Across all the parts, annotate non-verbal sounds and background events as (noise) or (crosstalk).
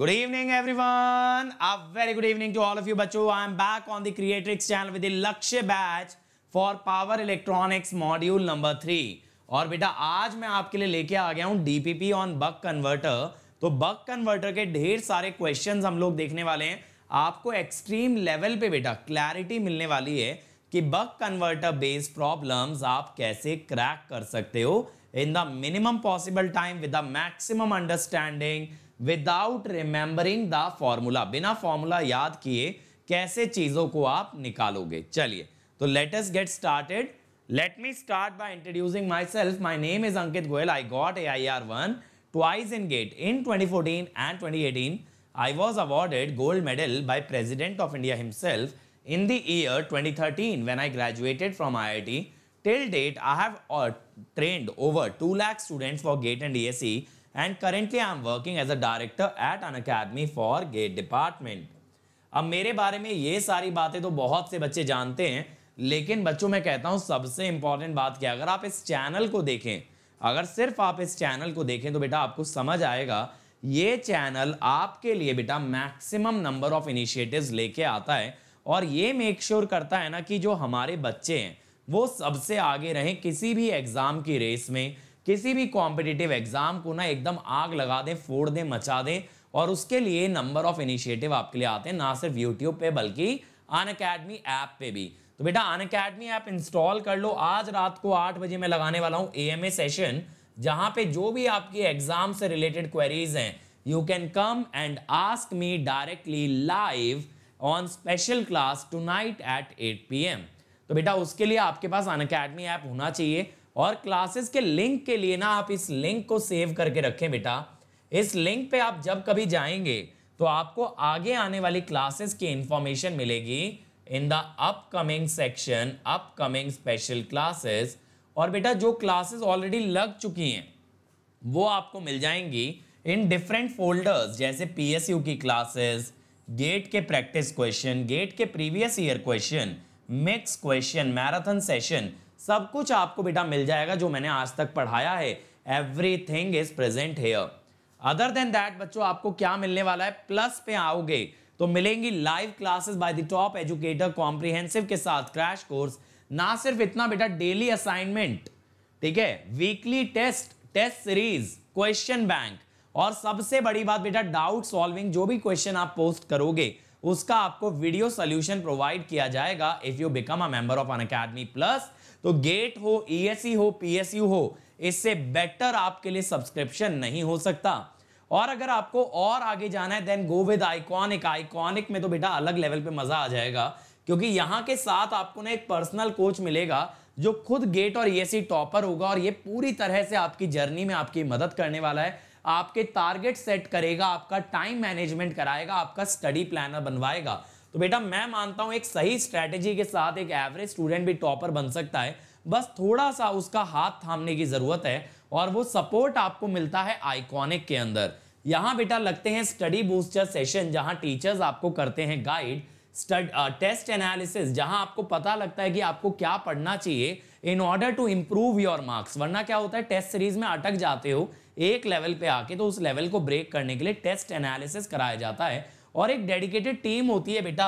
Good evening everyone. A very good evening to all of you, bacho. I am back on the Creatrix channel with Lakshya batch for power electronics module number three और बेटा आज मैं आपके लिए लेके आ गया हूँ डीपीपी ऑन बक कन्वर्टर तो बक कन्वर्टर के ढेर सारे क्वेश्चन हम लोग देखने वाले हैं आपको एक्सट्रीम लेवल पे बेटा क्लैरिटी मिलने वाली है कि बक कन्वर्टर बेस्ड प्रॉब्लम्स आप कैसे क्रैक कर सकते हो in the minimum possible time with the maximum understanding without remembering the formula बिना फॉर्मूला याद किए कैसे चीजों को आप निकालोगे चलिए तो let's get started let me start by introducing myself my name is Ankit Goyal I got A I R one twice in GATE in twenty and twenty I was awarded gold medal by president of India himself in the year twenty thirteen when I graduated from I I T till date I have trained over two lakh student for GATE and E S C and currently I am working as a director at an academy for gate department. अब मेरे बारे में ये सारी बातें तो बहुत से बच्चे जानते हैं लेकिन बच्चों मैं कहता हूँ सबसे इंपॉर्टेंट बात क्या अगर आप इस चैनल को देखें अगर सिर्फ आप इस चैनल को देखें तो बेटा आपको समझ आएगा ये चैनल आपके लिए बेटा मैक्सिमम नंबर ऑफ इनिशिएटिव्स लेके आता है और ये मेक श्योर sure करता है ना कि जो हमारे बच्चे हैं वो सबसे आगे रहें किसी भी एग्ज़ाम की रेस में किसी भी कॉम्पिटिटिव एग्जाम को ना एकदम आग लगा दें फोड़ दें मचा दें और उसके लिए नंबर ऑफ इनिशिएटिव आपके लिए आते हैं ना सिर्फ यूट्यूब पे बल्कि अन अकेडमी ऐप पे भी तो बेटा अन अकेडमी ऐप इंस्टॉल कर लो आज रात को आठ बजे मैं लगाने वाला हूँ ए एम ए सेशन जहाँ पे जो भी आपकी एग्जाम से रिलेटेड क्वेरीज हैं you can come and ask me directly live on special class tonight at eight P M तो बेटा उसके लिए आपके पास अन अकेडमी ऐप होना चाहिए और क्लासेस के लिंक के लिए ना आप इस लिंक को सेव करके रखें बेटा इस लिंक पे आप जब कभी जाएंगे तो आपको आगे आने वाली क्लासेस की इंफॉर्मेशन मिलेगी in the upcoming section upcoming special classes और बेटा जो क्लासेस ऑलरेडी लग चुकी हैं वो आपको मिल जाएंगी इन डिफरेंट फोल्डर्स जैसे पीएसयू की क्लासेस गेट के प्रैक्टिस क्वेश्चन गेट के previous year question mix question marathon session सब कुछ आपको बेटा मिल जाएगा जो मैंने आज तक पढ़ाया है everything is present here other than that बच्चों आपको क्या मिलने वाला है प्लस पे आओगे तो मिलेंगी live classes by the top educator comprehensive के साथ क्रैश कोर्स ना सिर्फ इतना बेटा डेली असाइनमेंट ठीक है weekly test test series question bank और सबसे बड़ी बात बेटा डाउट सॉल्विंग जो भी क्वेश्चन आप पोस्ट करोगे उसका आपको वीडियो सोल्यूशन प्रोवाइड किया जाएगा if you become a member of Unacademy plus तो गेट हो ई e e हो पी हो इससे बेटर आपके लिए सब्सक्रिप्शन नहीं हो सकता और अगर आपको और आगे जाना है then go with iconic iconic में तो बेटा अलग लेवल पे मजा आ जाएगा क्योंकि यहाँ के साथ आपको ना एक पर्सनल कोच मिलेगा जो खुद गेट और सी e टॉपर होगा और ये पूरी तरह से आपकी जर्नी में आपकी मदद करने वाला है आपके टारगेट सेट करेगा आपका टाइम मैनेजमेंट कराएगा आपका स्टडी प्लानर बनवाएगा तो बेटा मैं मानता हूं एक सही स्ट्रैटेजी के साथ एक एवरेज स्टूडेंट भी टॉपर बन सकता है बस थोड़ा सा उसका हाथ थामने की ज़रूरत है और वो सपोर्ट आपको मिलता है आइकॉनिक के अंदर यहां बेटा लगते हैं स्टडी बूस्टर सेशन जहां टीचर्स आपको करते हैं गाइड स्टड टेस्ट एनालिसिस जहां आपको पता लगता है कि आपको क्या पढ़ना चाहिए in order to improve your marks वरना क्या होता है टेस्ट सीरीज में अटक जाते हो एक लेवल पे आके तो उस लेवल को ब्रेक करने के लिए टेस्ट एनालिसिस कराया जाता है और एक डेडिकेटेड टीम होती है बेटा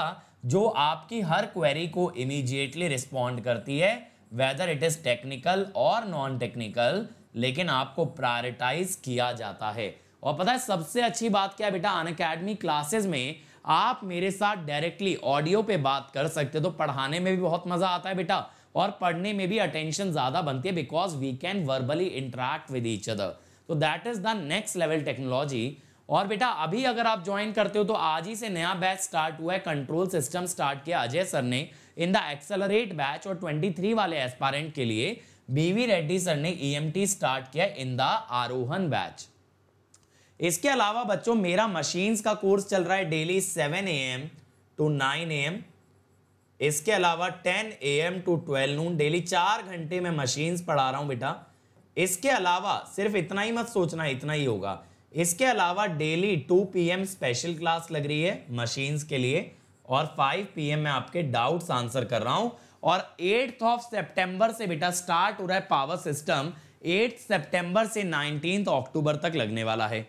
जो आपकी हर क्वेरी को इमीजिएटली रिस्पॉन्ड करती है वेदर इट इज़ टेक्निकल और नॉन टेक्निकल लेकिन आपको प्रायोरिटाइज किया जाता है और पता है सबसे अच्छी बात क्या है बेटा अन अकेडमी क्लासेज में आप मेरे साथ डायरेक्टली ऑडियो पे बात कर सकते हो तो पढ़ाने में भी बहुत मज़ा आता है बेटा और पढ़ने में भी अटेंशन ज़्यादा बनती है because we can verbally interact with each other तो that is the next level technology और बेटा अभी अगर आप ज्वाइन करते हो तो आज ही से नया बैच स्टार्ट हुआ है कंट्रोल सिस्टम स्टार्ट किया अजय सर ने इन द एक्सेलरेट बैच और 23 वाले एस्पारेंट के लिए बीवी रेड्डी सर ने टी e स्टार्ट किया इन द आरोहन बैच इसके अलावा बच्चों मेरा मशीन्स का कोर्स चल रहा है daily A M to A M इसके अलावा 10 एम टू 12 नून डेली चार घंटे में मशीन्स पढ़ा रहा हूं बेटा इसके अलावा सिर्फ इतना ही मत सोचना इतना ही होगा इसके अलावा डेली 2 पीएम स्पेशल क्लास लग रही है मशीन्स के लिए और 5 पीएम में आपके डाउट्स आंसर कर रहा हूं और एट्थ ऑफ सितंबर से बेटा स्टार्ट हो रहा है पावर सिस्टम एट्थ सितंबर से नाइनटीन अक्टूबर तक लगने वाला है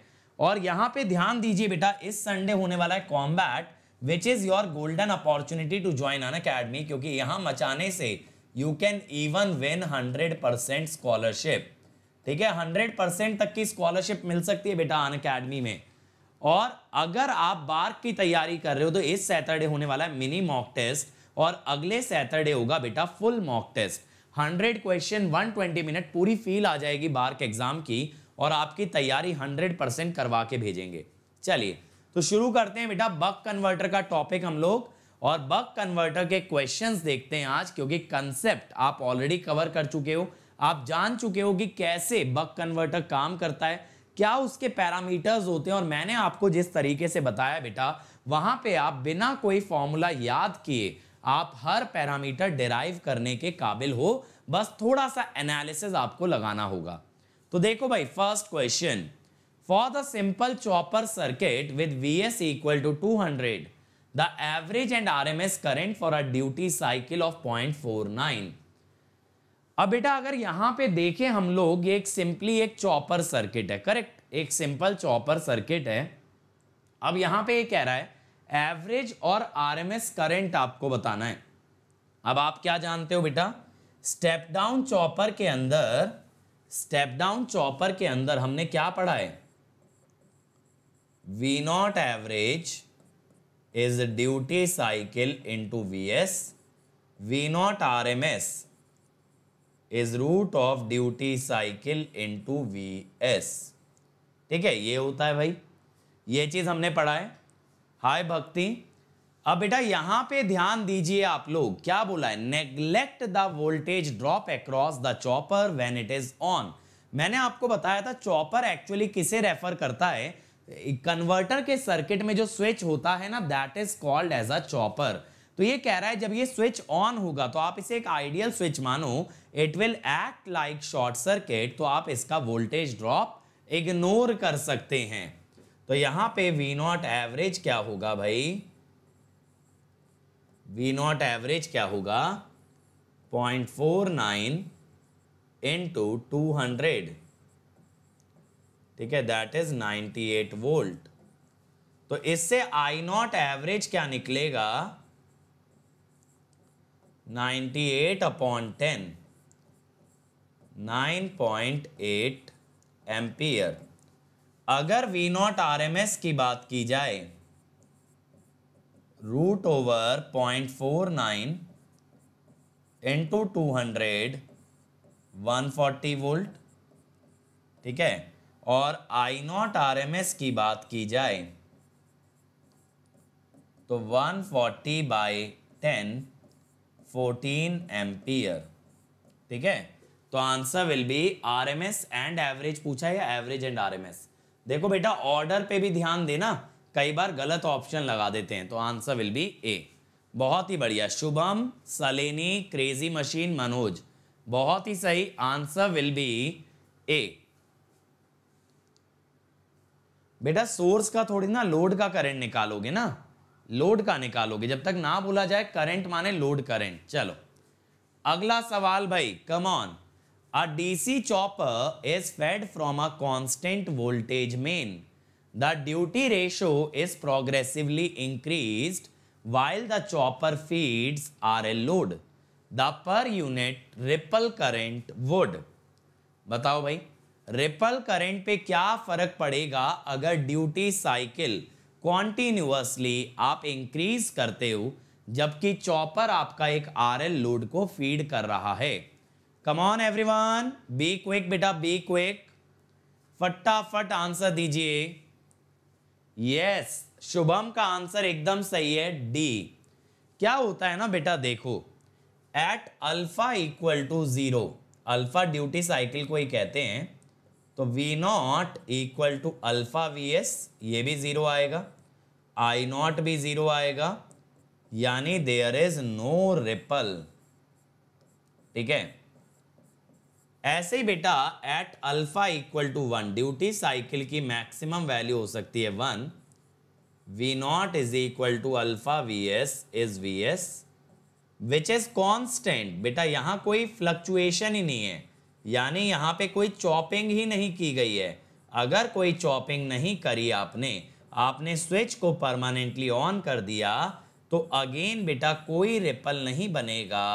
और यहाँ पे ध्यान दीजिए बेटा इस संडे होने वाला है combat which is your golden opportunity to join Unacademy क्योंकि यहां मचाने से you can even win hundred percent scholarship ठीक है हंड्रेड परसेंट तक की स्कॉलरशिप मिल सकती है बेटा अन अकेडमी में और अगर आप बार की तैयारी कर रहे हो तो इस सैटरडे होने वाला है मिनी मॉक टेस्ट और अगले सैटरडे होगा बेटा full mock test hundred question twenty minute पूरी फील आ जाएगी बार के एग्जाम की और आपकी तैयारी हंड्रेड परसेंट करवा के भेजेंगे चलिए तो शुरू करते हैं बेटा बक कन्वर्टर का टॉपिक हम लोग और बक कन्वर्टर के क्वेश्चंस देखते हैं आज क्योंकि कंसेप्ट आप ऑलरेडी कवर कर चुके हो आप जान चुके हो कि कैसे बक कन्वर्टर काम करता है क्या उसके पैरामीटर्स होते हैं और मैंने आपको जिस तरीके से बताया बेटा वहां पे आप बिना कोई फॉर्मूला याद किए आप हर पैरामीटर डिराइव करने के काबिल हो बस थोड़ा सा एनालिसिस आपको लगाना होगा तो देखो भाई first question for V S equal to two hundred the average and R M S current for a duty cycle of point four nine अब बेटा अगर यहां पे देखें हम लोग एक सिंपली एक चॉपर सर्किट है करेक्ट एक सिंपल चॉपर सर्किट है अब यहां पे ये कह रहा है एवरेज और आरएमएस करंट आपको बताना है अब आप क्या जानते हो बेटा स्टेप डाउन चॉपर के अंदर स्टेप डाउन चॉपर के अंदर हमने क्या पढ़ा है V not average is duty cycle into V S V not R M S is root of duty cycle into V S ठीक है ये होता है भाई ये चीज़ हमने पढ़ा है हाय भक्ति अब बेटा यहां पे ध्यान दीजिए आप लोग क्या बोला है neglect the voltage drop across the chopper when it is on मैंने आपको बताया था चॉपर एक्चुअली किसे रेफर करता है कन्वर्टर के सर्किट में जो स्विच होता है ना that is called as a chopper तो ये कह रहा है जब ये स्विच ऑन होगा तो आप इसे एक आइडियल स्विच मानो it will act like short circuit तो आप इसका वोल्टेज ड्रॉप इग्नोर कर सकते हैं तो यहां पे वी नॉट एवरेज क्या होगा भाई वी नॉट एवरेज क्या होगा point four nine into two hundred ठीक है that is ninety eight volt तो इससे आई नॉट एवरेज क्या निकलेगा ninety eight upon ten nine point eight ampere अगर V not R M S की बात की जाए root over point four nine into two hundred one forty volt ठीक है और I not R M S की बात की जाए तो one forty by ten fourteen ampere ठीक है तो answer will be R M S and average पूछा या average and R M S देखो बेटा ऑर्डर पे भी ध्यान देना कई बार गलत ऑप्शन लगा देते हैं तो आंसर विल बी ए बहुत ही बढ़िया शुभम सलेनी क्रेजी मशीन मनोज बहुत ही सही आंसर विल बी ए बेटा सोर्स का थोड़ी ना लोड का करंट निकालोगे ना लोड का निकालोगे जब तक ना बोला जाए करंट माने लोड करंट चलो अगला सवाल भाई come on a DC chopper is fed from a constant voltage main the duty ratio is progressively increased the chopper feeds R A load the per unit ripple current would बताओ भाई ripple current पे क्या फर्क पड़ेगा अगर duty cycle continuously आप increase करते हो जबकि चॉपर आपका एक आर एल लोड को फीड कर रहा है कमॉन वन बी क्विक बेटा बी क्विक फटाफट आंसर दीजिए यस शुभम का आंसर एकदम सही है डी क्या होता है ना बेटा देखो at alpha equal to zero alpha duty cycle को ही कहते हैं तो V not equal to alpha V S ये भी ज़ीरो आएगा आई नॉट भी ज़ीरो आएगा यानी देयर इज नो रिपल ठीक है ऐसे ही बेटा at alpha equal to one duty cycle की मैक्सिमम वैल्यू हो सकती है one V not is equal to alpha V S is V S which is constant बेटा यहां कोई फ्लक्चुएशन ही नहीं है यानी यहाँ पे कोई चॉपिंग ही नहीं की गई है अगर कोई चॉपिंग नहीं करी आपने आपने स्विच को परमानेंटली ऑन कर दिया तो अगेन बेटा कोई रिपल नहीं बनेगा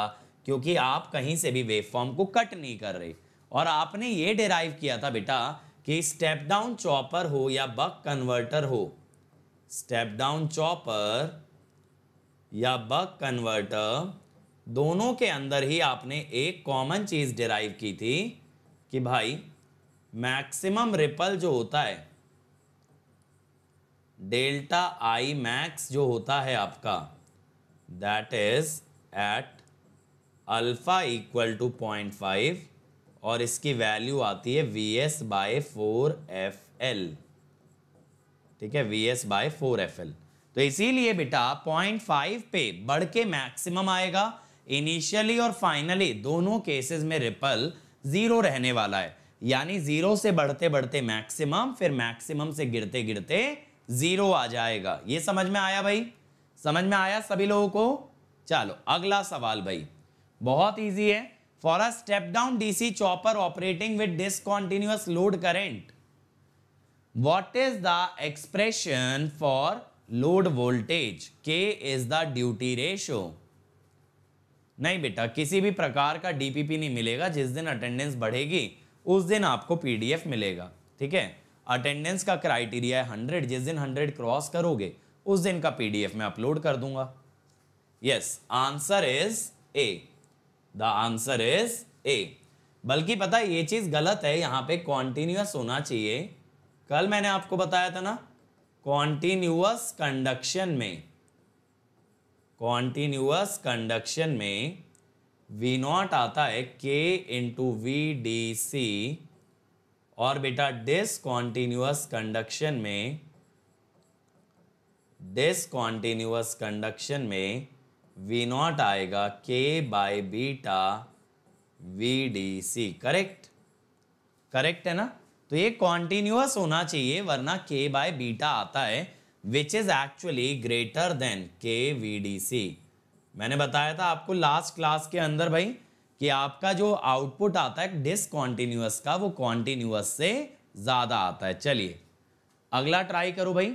क्योंकि आप कहीं से भी वेवफॉर्म को कट नहीं कर रहे और आपने ये डिराइव किया था बेटा कि स्टेप डाउन चॉपर हो या बक कन्वर्टर हो स्टेप डाउन चॉपर या बक कन्वर्टर दोनों के अंदर ही आपने एक कॉमन चीज़ डिराइव की थी कि भाई मैक्सिमम रिपल जो होता है डेल्टा आई मैक्स जो होता है आपका that is at alpha equal to point five और इसकी वैल्यू आती है V S by four F L ठीक है V S by four F L तो इसीलिए बेटा पॉइंट फाइव पे बढ़ के मैक्सिमम आएगा इनिशियली और फाइनली दोनों केसेस में रिपल जीरो रहने वाला है यानी जीरो से बढ़ते बढ़ते मैक्सिमम फिर मैक्सिमम से गिरते गिरते जीरो आ जाएगा ये समझ में आया भाई समझ में आया सभी लोगों को चलो अगला सवाल भाई बहुत ईजी है for a step down DC chopper operating with discontinuous load current what is the expression for load voltage K is the duty ratio नहीं बेटा किसी भी प्रकार का डीपीपी नहीं मिलेगा जिस दिन अटेंडेंस बढ़ेगी उस दिन आपको पीडीएफ मिलेगा ठीक है अटेंडेंस का क्राइटेरिया है हंड्रेड जिस दिन हंड्रेड क्रॉस करोगे उस दिन का पीडीएफ मैं अपलोड कर दूंगा yes answer is A the answer is A बल्कि पता है ये चीज़ गलत है यहाँ पे कॉन्टिन्यूस होना चाहिए कल मैंने आपको बताया था ना कॉन्टिन्यूस कंडक्शन में कॉन्टीन्यूस कंडक्शन में वी नॉट आता है K into V D C और बेटा डिसकॉन्टीन्यूस कंडक्शन में डिसकॉन्टीन्यूस कंडक्शन में वी नॉट आएगा K by beta V D C correct correct है ना तो ये कॉन्टीन्यूअस होना चाहिए वरना के बाय बीटा आता है which is actually greater than K V D C मैंने बताया था आपको लास्ट क्लास के अंदर भाई कि आपका जो आउटपुट आता है डिसकॉन्टिन्यूस का वो कॉन्टिन्यूस से ज़्यादा आता है चलिए अगला ट्राई करो भाई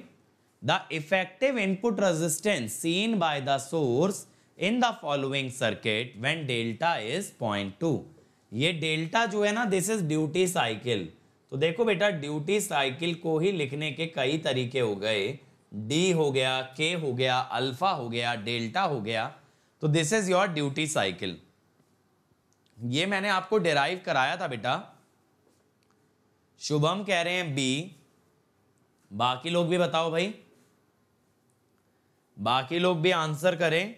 the effective input resistance seen by the source in the following circuit when delta is point two ये डेल्टा जो है ना दिस इज ड्यूटी साइकिल तो देखो बेटा ड्यूटी साइकिल को ही लिखने के कई तरीके हो गए डी हो गया के हो गया अल्फा हो गया डेल्टा हो गया तो this is your duty cycle ये मैंने आपको डिराइव कराया था बेटा शुभम कह रहे हैं बी बाकी लोग भी बताओ भाई बाकी लोग भी आंसर करें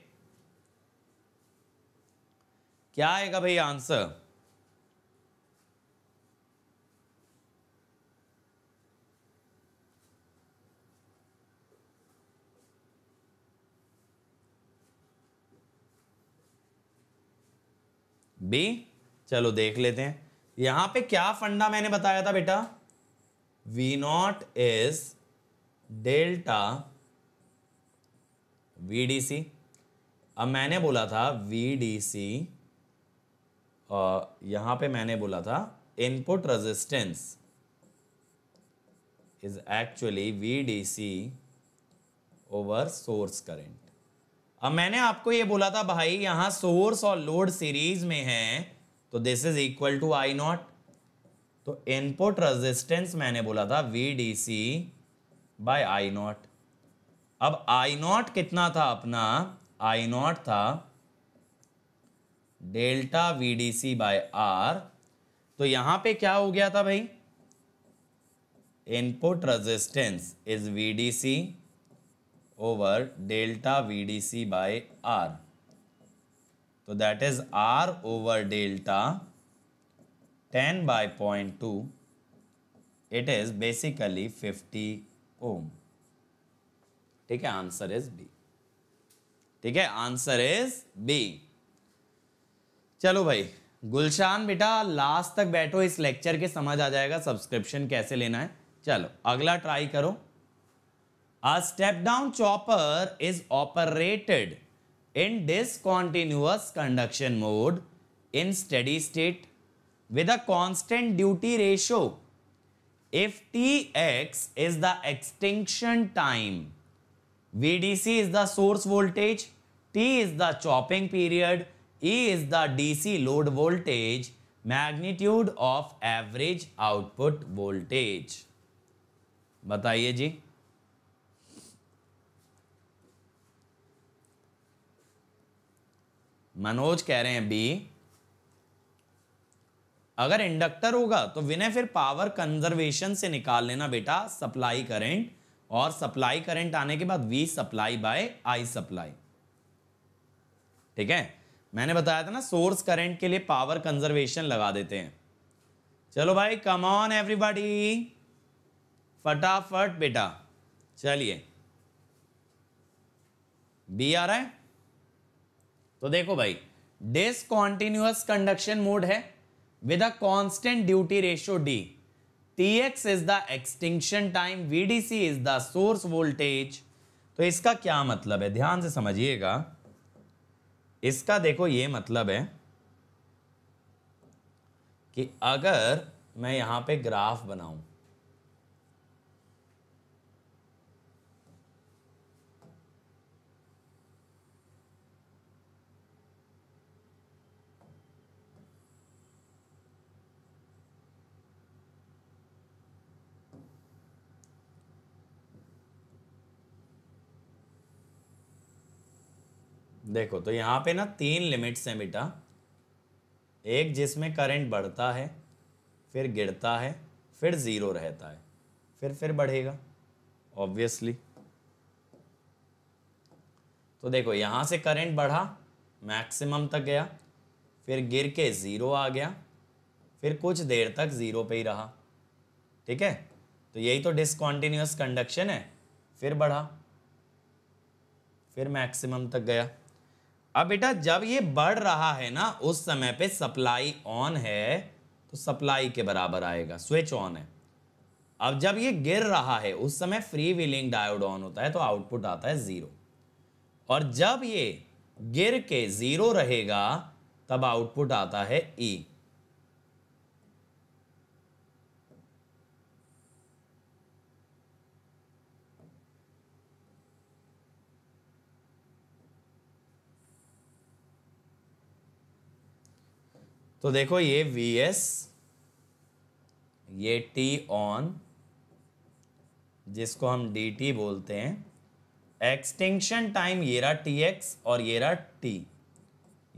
क्या आएगा भाई आंसर बी चलो देख लेते हैं यहां पे क्या फंडा मैंने बताया था बेटा V not is delta V D C अब मैंने बोला था वी डी सी यहां पर मैंने बोला था input resistance is actually V D C over source current अब मैंने आपको ये बोला था भाई यहां सोर्स और लोड सीरीज में है तो this is equal to I nought तो इनपुट रेजिस्टेंस मैंने बोला था V D C by I nought अब आई नॉट कितना था अपना आई नॉट था delta V D C by R तो यहां पे क्या हो गया था भाई input resistance is V D C over delta VDC by R. So that is R over delta 10 by 0.2. It is basically 50 ohm. ठीक है आंसर इज बी ठीक है आंसर इज बी चलो भाई गुलशान बेटा लास्ट तक बैठो इस लेक्चर के समझ आ जाएगा सब्सक्रिप्शन कैसे लेना है चलो अगला ट्राई करो A step down chopper is operated in discontinuous conduction mode in steady state with a constant duty ratio. If Tx is the extinction time, VDC is the source voltage, T is the chopping period, E is the DC load voltage, magnitude of average output voltage. बताइए जी मनोज कह रहे हैं B अगर inductor होगा तो विनय फिर power conservation से निकाल लेना बेटा सप्लाई करंट और सप्लाई करंट आने के बाद V supply by I supply ठीक है मैंने बताया था ना सोर्स करंट के लिए पावर कंजर्वेशन लगा देते हैं चलो भाई कम ऑन एवरीबॉडी फटाफट बेटा चलिए बी आ रहा है तो देखो भाई डिस कॉन्टिन्यूस कंडक्शन मोड है with a constant duty ratio D T X is the extinction time VDC is the source voltage तो इसका क्या मतलब है ध्यान से समझिएगा इसका देखो ये मतलब है कि अगर मैं यहां पे ग्राफ बनाऊं देखो तो यहाँ पे ना तीन लिमिट्स हैं बेटा एक जिसमें करंट बढ़ता है फिर गिरता है फिर ज़ीरो रहता है फिर फिर बढ़ेगा ऑब्वियसली तो देखो यहाँ से करंट बढ़ा मैक्सिमम तक गया फिर गिर के ज़ीरो आ गया फिर कुछ देर तक ज़ीरो पे ही रहा ठीक है तो यही तो डिसकॉन्टीन्यूस कंडक्शन है फिर बढ़ा फिर मैक्सिमम तक गया अब बेटा जब ये बढ़ रहा है ना उस समय पे सप्लाई ऑन है तो सप्लाई के बराबर आएगा स्विच ऑन है अब जब ये गिर रहा है उस समय फ्री व्हीलिंग डायोड ऑन होता है तो आउटपुट आता है ज़ीरो और जब ये गिर के ज़ीरो रहेगा तब आउटपुट आता है ई e. तो देखो ये वी एस ये टी ऑन जिसको हम डी टी बोलते हैं एक्सटेंशन टाइम ये रहा टी एक्स और ये रहा टी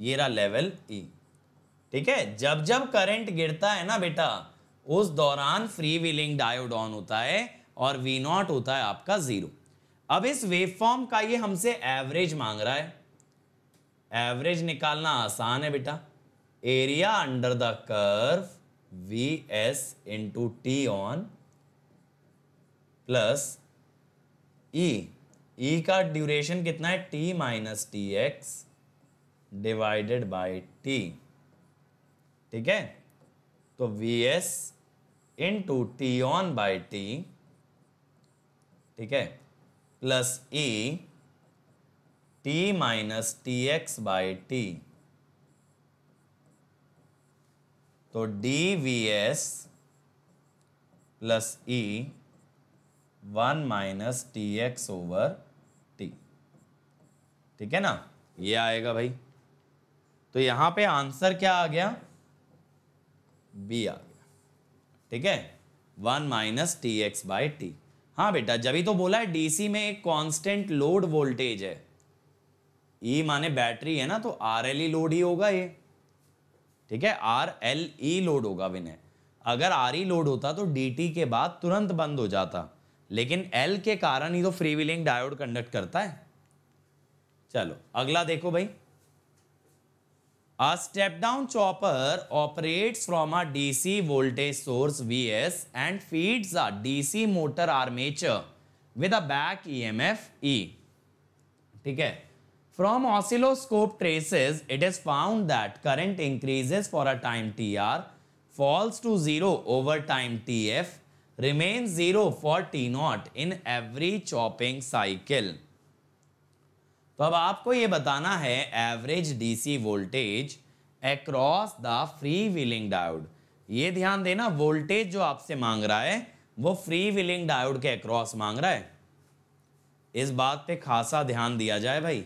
ये रहा लेवल ई e। ठीक है जब जब करंट गिरता है ना बेटा उस दौरान फ्री व्हीलिंग डायोड ऑन होता है और वी नॉट होता है आपका जीरो अब इस वेवफॉर्म का ये हमसे एवरेज मांग रहा है एवरेज निकालना आसान है बेटा area under the curve V S into T on plus E E का ड्यूरेशन कितना है T minus T X divided by T ठीक है तो V S into T on by T ठीक है plus E T minus T X by T तो D V S plus E one minus T X over T ठीक है ना ये आएगा भाई तो यहां पे आंसर क्या आ गया बी आ गया ठीक है one minus T X by T हाँ बेटा जब ही तो बोला है डीसी में एक कांस्टेंट लोड वोल्टेज है ई e माने बैटरी है ना तो आरएलई लोड e ही होगा ये ठीक है आर एल ई लोड होगा विनय अगर आर ई लोड होता तो डी टी के बाद तुरंत बंद हो जाता लेकिन एल के कारण ही तो फ्री विलिंग डायोड कंडक्ट करता है चलो अगला देखो भाई a step down chopper operates from a DC voltage source V S and feeds a DC motor armature with a back E M F E ठीक है From oscilloscope traces, it is found that current increases for a time tr, falls to zero over time tf, remains zero for t t0 in every chopping cycle. तो अब आपको ये बताना है average DC voltage across the free wheeling diode ये ध्यान देना voltage जो आपसे मांग रहा है वो फ्री व्हीलिंग डायोड के अक्रॉस मांग रहा है इस बात पे खासा ध्यान दिया जाए भाई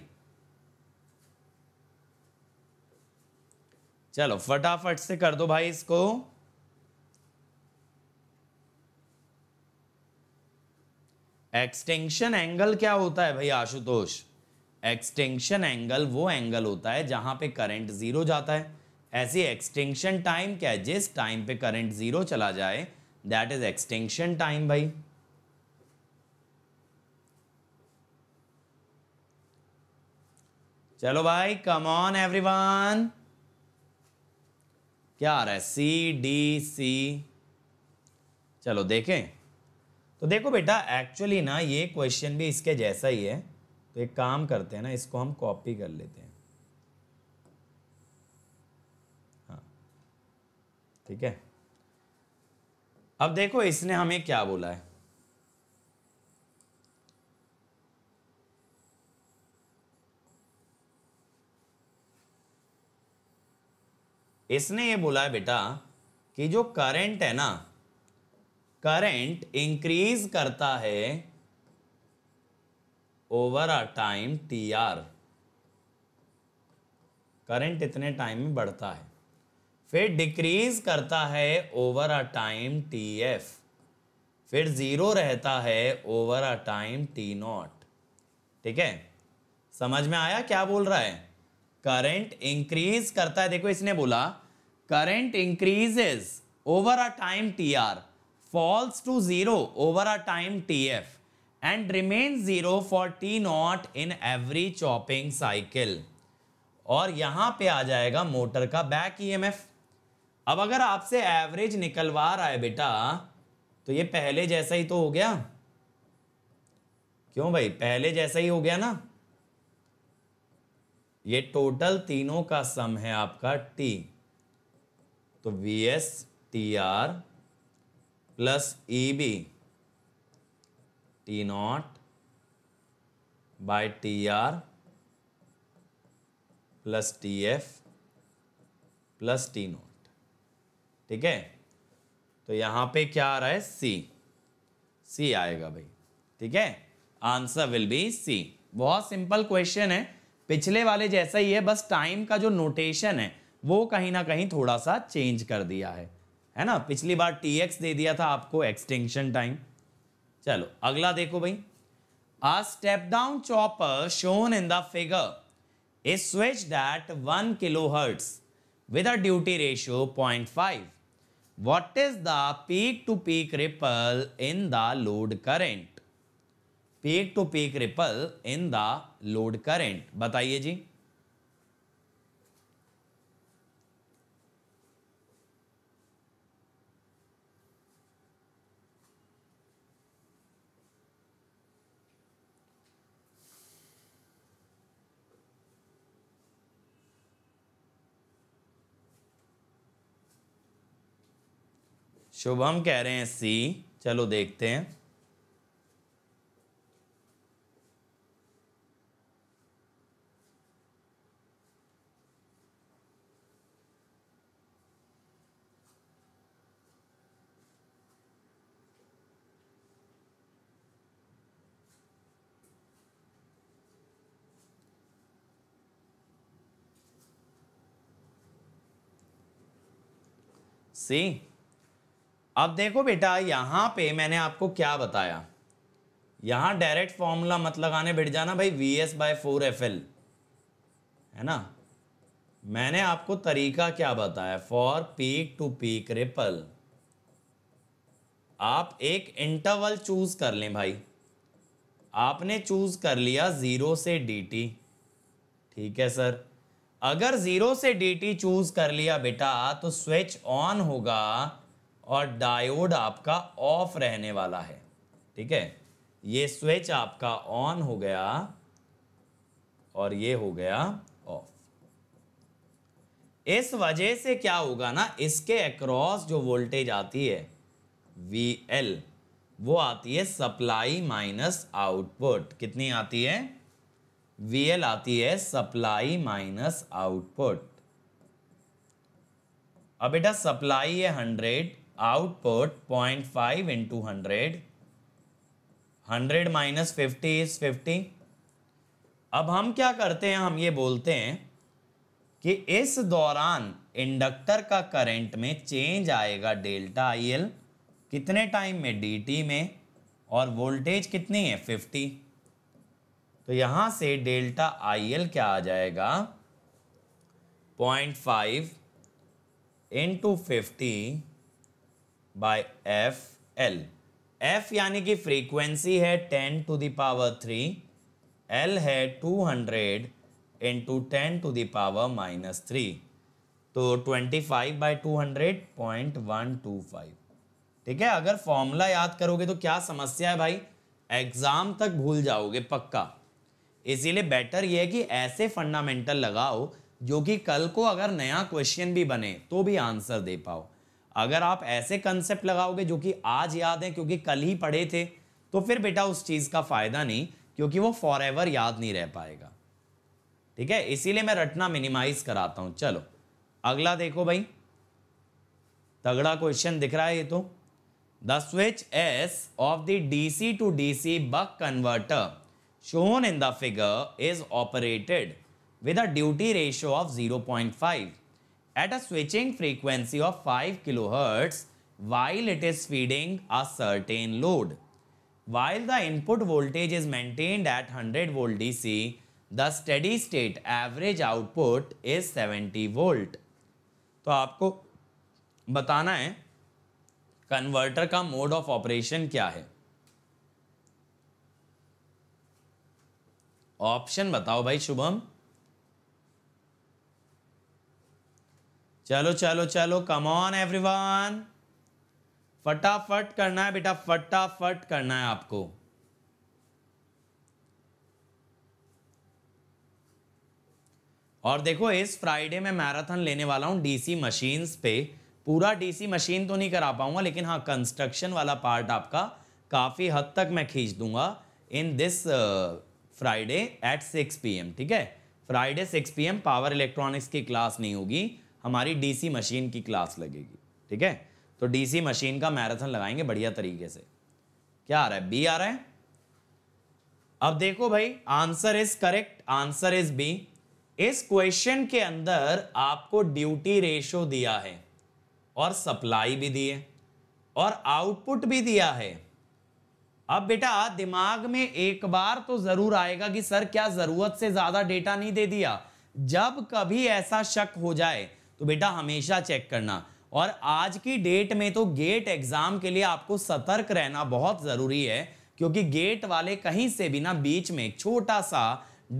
चलो फटाफट से कर दो भाई इसको एक्सटेंशन एंगल क्या होता है भाई आशुतोष एक्सटेंशन एंगल वो एंगल होता है जहां पे करंट जीरो जाता है ऐसी एक्सटेंशन टाइम क्या है जिस टाइम पे करंट जीरो चला जाए दैट इज एक्सटेंशन टाइम भाई चलो भाई कम ऑन एवरीवन क्या आ रहा है सी डी सी चलो देखें तो देखो बेटा एक्चुअली ना ये क्वेश्चन भी इसके जैसा ही है तो एक काम करते हैं ना इसको हम कॉपी कर लेते हैं हाँ ठीक है अब देखो इसने हमें क्या बोला है इसने ये बोला है बेटा कि जो करंट है ना करंट इंक्रीज करता है over a time T R current इतने टाइम में बढ़ता है फिर डिक्रीज करता है over a time T F फिर ज़ीरो रहता है over a time T nought ठीक है समझ में आया क्या बोल रहा है करंट इंक्रीज करता है देखो इसने बोला current increases over a time T R falls to zero over a time T F and remain zero for T nought in every chopping cycle और यहां पे आ जाएगा मोटर का बैक ईएमएफ e अब अगर आपसे एवरेज निकलवा रहा है बेटा तो ये पहले जैसा ही तो हो गया क्यों भाई पहले जैसा ही हो गया ना ये टोटल तीनों का सम है आपका टी तो V S T R plus E B T nought by T R plus T F plus T nought ठीक है तो यहां पे क्या आ रहा है सी सी आएगा भाई ठीक है आंसर विल बी सी बहुत सिंपल क्वेश्चन है पिछले वाले जैसा ही है बस टाइम का जो नोटेशन है वो कहीं ना कहीं थोड़ा सा चेंज कर दिया है है ना पिछली बार टी एक्स दे दिया था आपको एक्सटेंशन टाइम चलो अगला देखो भाई a step down chopper shown in the figure a switch at one kilo hertz a duty ratio point five what is the peak to peak ripple in the load current peak to peak ripple in the load current बताइए जी शुभम कह रहे हैं सी चलो देखते हैं सी अब देखो बेटा यहाँ पे मैंने आपको क्या बताया यहाँ डायरेक्ट फॉर्मूला मत लगाने बैठ जाना भाई V S by four F L है ना मैंने आपको तरीका क्या बताया for peak to peak ripple आप एक इंटरवल चूज कर लें भाई आपने चूज कर लिया जीरो से डी टी ठीक है सर अगर जीरो से डीटी चूज कर लिया बेटा तो स्विच ऑन होगा और डायोड आपका ऑफ रहने वाला है ठीक है ये स्विच आपका ऑन हो गया और ये हो गया ऑफ इस वजह से क्या होगा ना इसके अक्रॉस जो वोल्टेज आती है वी एल वो आती है सप्लाई माइनस आउटपुट कितनी आती है वीएल आती है सप्लाई माइनस आउटपुट अब बेटा सप्लाई है hundred output point five into hundred hundred minus fifty is fifty अब हम क्या करते हैं हम ये बोलते हैं कि इस दौरान इंडक्टर का करंट में चेंज आएगा डेल्टा आई एल कितने टाइम में डी टी में और वोल्टेज कितनी है फिफ्टी तो यहाँ से डेल्टा आई एल क्या आ जाएगा point five into fifty by F L F यानी कि फ्रीक्वेंसी है ten to the power three L है two hundred into ten to the power minus three तो twenty five by two hundred point one two five ठीक है अगर formula याद करोगे तो क्या समस्या है भाई एग्जाम तक भूल जाओगे पक्का इसीलिए बेटर ये है कि ऐसे फंडामेंटल लगाओ जो कि कल को अगर नया क्वेश्चन भी बने तो भी आंसर दे पाओ अगर आप ऐसे कंसेप्ट लगाओगे जो कि आज याद है क्योंकि कल ही पढ़े थे तो फिर बेटा उस चीज़ का फ़ायदा नहीं क्योंकि वो फॉर एवर याद नहीं रह पाएगा ठीक है इसीलिए मैं रटना मिनिमाइज कराता हूँ चलो अगला देखो भाई तगड़ा क्वेश्चन दिख रहा है ये तो the switch S of the DC to DC buck converter shown in the figure is operated with a duty ratio of 0.5 at a switching frequency of 5 kilohertz while it is feeding a certain load. While the input voltage is maintained at 100 volt DC, the steady state average output is 70 volt. to aapko batana hai converter का mode of operation क्या है option बताओ भाई शुभम चलो चलो चलो कम on everyone फटाफट करना है बेटा फटाफट करना है आपको और देखो इस फ्राइडे में मैराथन लेने वाला हूं डीसी मशीन्स पे पूरा डीसी मशीन तो नहीं करा पाऊंगा लेकिन हाँ कंस्ट्रक्शन वाला पार्ट आपका काफ़ी हद तक मैं खींच दूंगा in this Friday at six P ठीक है Friday six P power electronics की क्लास नहीं होगी हमारी डीसी मशीन की क्लास लगेगी ठीक है तो डीसी मशीन का मैराथन लगाएंगे बढ़िया तरीके से क्या आ रहा है बी आ रहा है अब देखो भाई answer is correct answer is B इस क्वेश्चन के अंदर आपको ड्यूटी रेशो दिया है और सप्लाई भी दी है और आउटपुट भी दिया है अब बेटा दिमाग में एक बार तो जरूर आएगा कि सर क्या जरूरत से ज्यादा डेटा नहीं दे दिया जब कभी ऐसा शक हो जाए तो बेटा हमेशा चेक करना और आज की डेट में तो गेट एग्जाम के लिए आपको सतर्क रहना बहुत जरूरी है क्योंकि गेट वाले कहीं से भी ना बीच में एक छोटा सा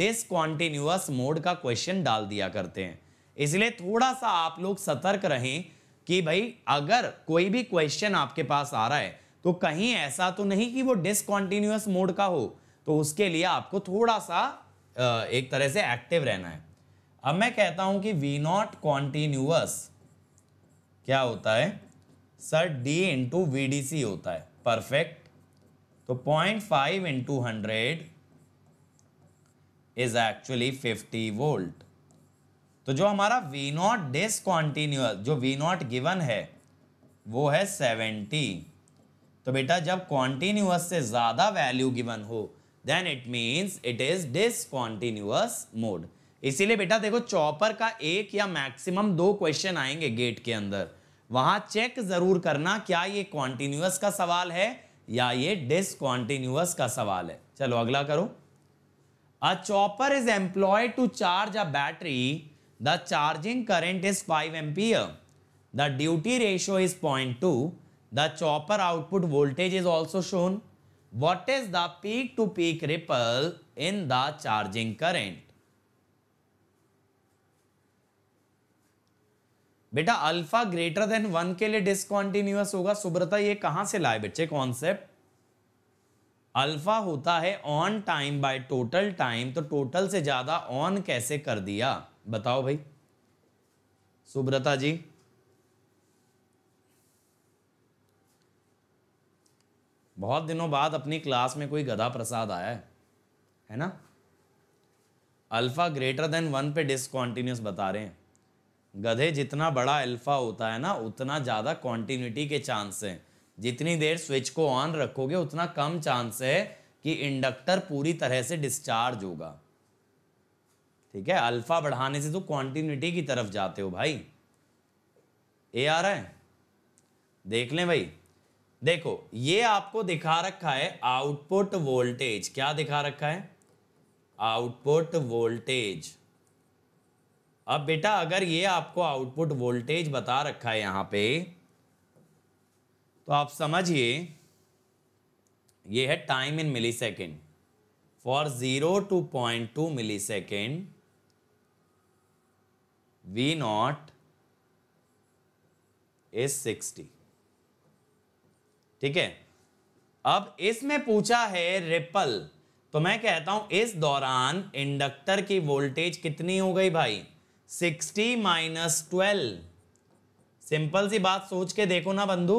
डिसकॉन्टिन्यूस मोड का क्वेश्चन डाल दिया करते हैं इसलिए थोड़ा सा आप लोग सतर्क रहें कि भाई अगर कोई भी क्वेश्चन आपके पास आ रहा है तो कहीं ऐसा तो नहीं कि वो डिसकॉन्टिन्यूस मोड का हो तो उसके लिए आपको थोड़ा सा एक तरह से एक्टिव रहना है अब मैं कहता हूं कि वी नॉट कॉन्टिन्यूस क्या होता है sir D into V D C होता है परफेक्ट तो point five into hundred is actually fifty volt तो जो हमारा वी नॉट डिसकॉन्टिन्यूस जो वी नॉट गिवन है वो है सेवेंटी तो बेटा जब कॉन्टिन्यूस से ज़्यादा वैल्यू गिवन हो then it means it is discontinuous mode इसीलिए बेटा देखो चॉपर का एक या मैक्सिमम दो क्वेश्चन आएंगे गेट के अंदर वहां चेक जरूर करना क्या ये कॉन्टिन्यूस का सवाल है या ये डिसकॉन्टिन्यूस का सवाल है चलो अगला करो a chopper is employ to charge a battery the charging current is five ampere the duty ratio is point two The chopper output voltage is also shown. What is the peak to peak ripple in the charging current? बेटा alpha greater than one के लिए discontinuous होगा सुब्रता ये कहां से लाए बच्चे concept alpha होता है on time by total time तो टोटल से ज्यादा ऑन कैसे कर दिया बताओ भाई सुब्रता जी बहुत दिनों बाद अपनी क्लास में कोई गधा प्रसाद आया है है ना अल्फ़ा ग्रेटर देन वन पे डिसकॉन्टीन्यूस बता रहे हैं गधे जितना बड़ा अल्फ़ा होता है ना उतना ज़्यादा कॉन्टीन्यूटी के चांस हैं जितनी देर स्विच को ऑन रखोगे उतना कम चांस है कि इंडक्टर पूरी तरह से डिस्चार्ज होगा ठीक है अल्फ़ा बढ़ाने से तो क्वांटिनिटी की तरफ जाते हो भाई ए आ रहा है देख लें भाई देखो ये आपको दिखा रखा है आउटपुट वोल्टेज क्या दिखा रखा है आउटपुट वोल्टेज अब बेटा अगर ये आपको आउटपुट वोल्टेज बता रखा है यहां पे तो आप समझिए ये है time in millisecond for zero to point two millisecond V not is sixty ठीक है अब इसमें पूछा है रिपल तो मैं कहता हूं इस दौरान इंडक्टर की वोल्टेज कितनी हो गई भाई 60 माइनस ट्वेल्व सिंपल सी बात सोच के देखो ना बंधु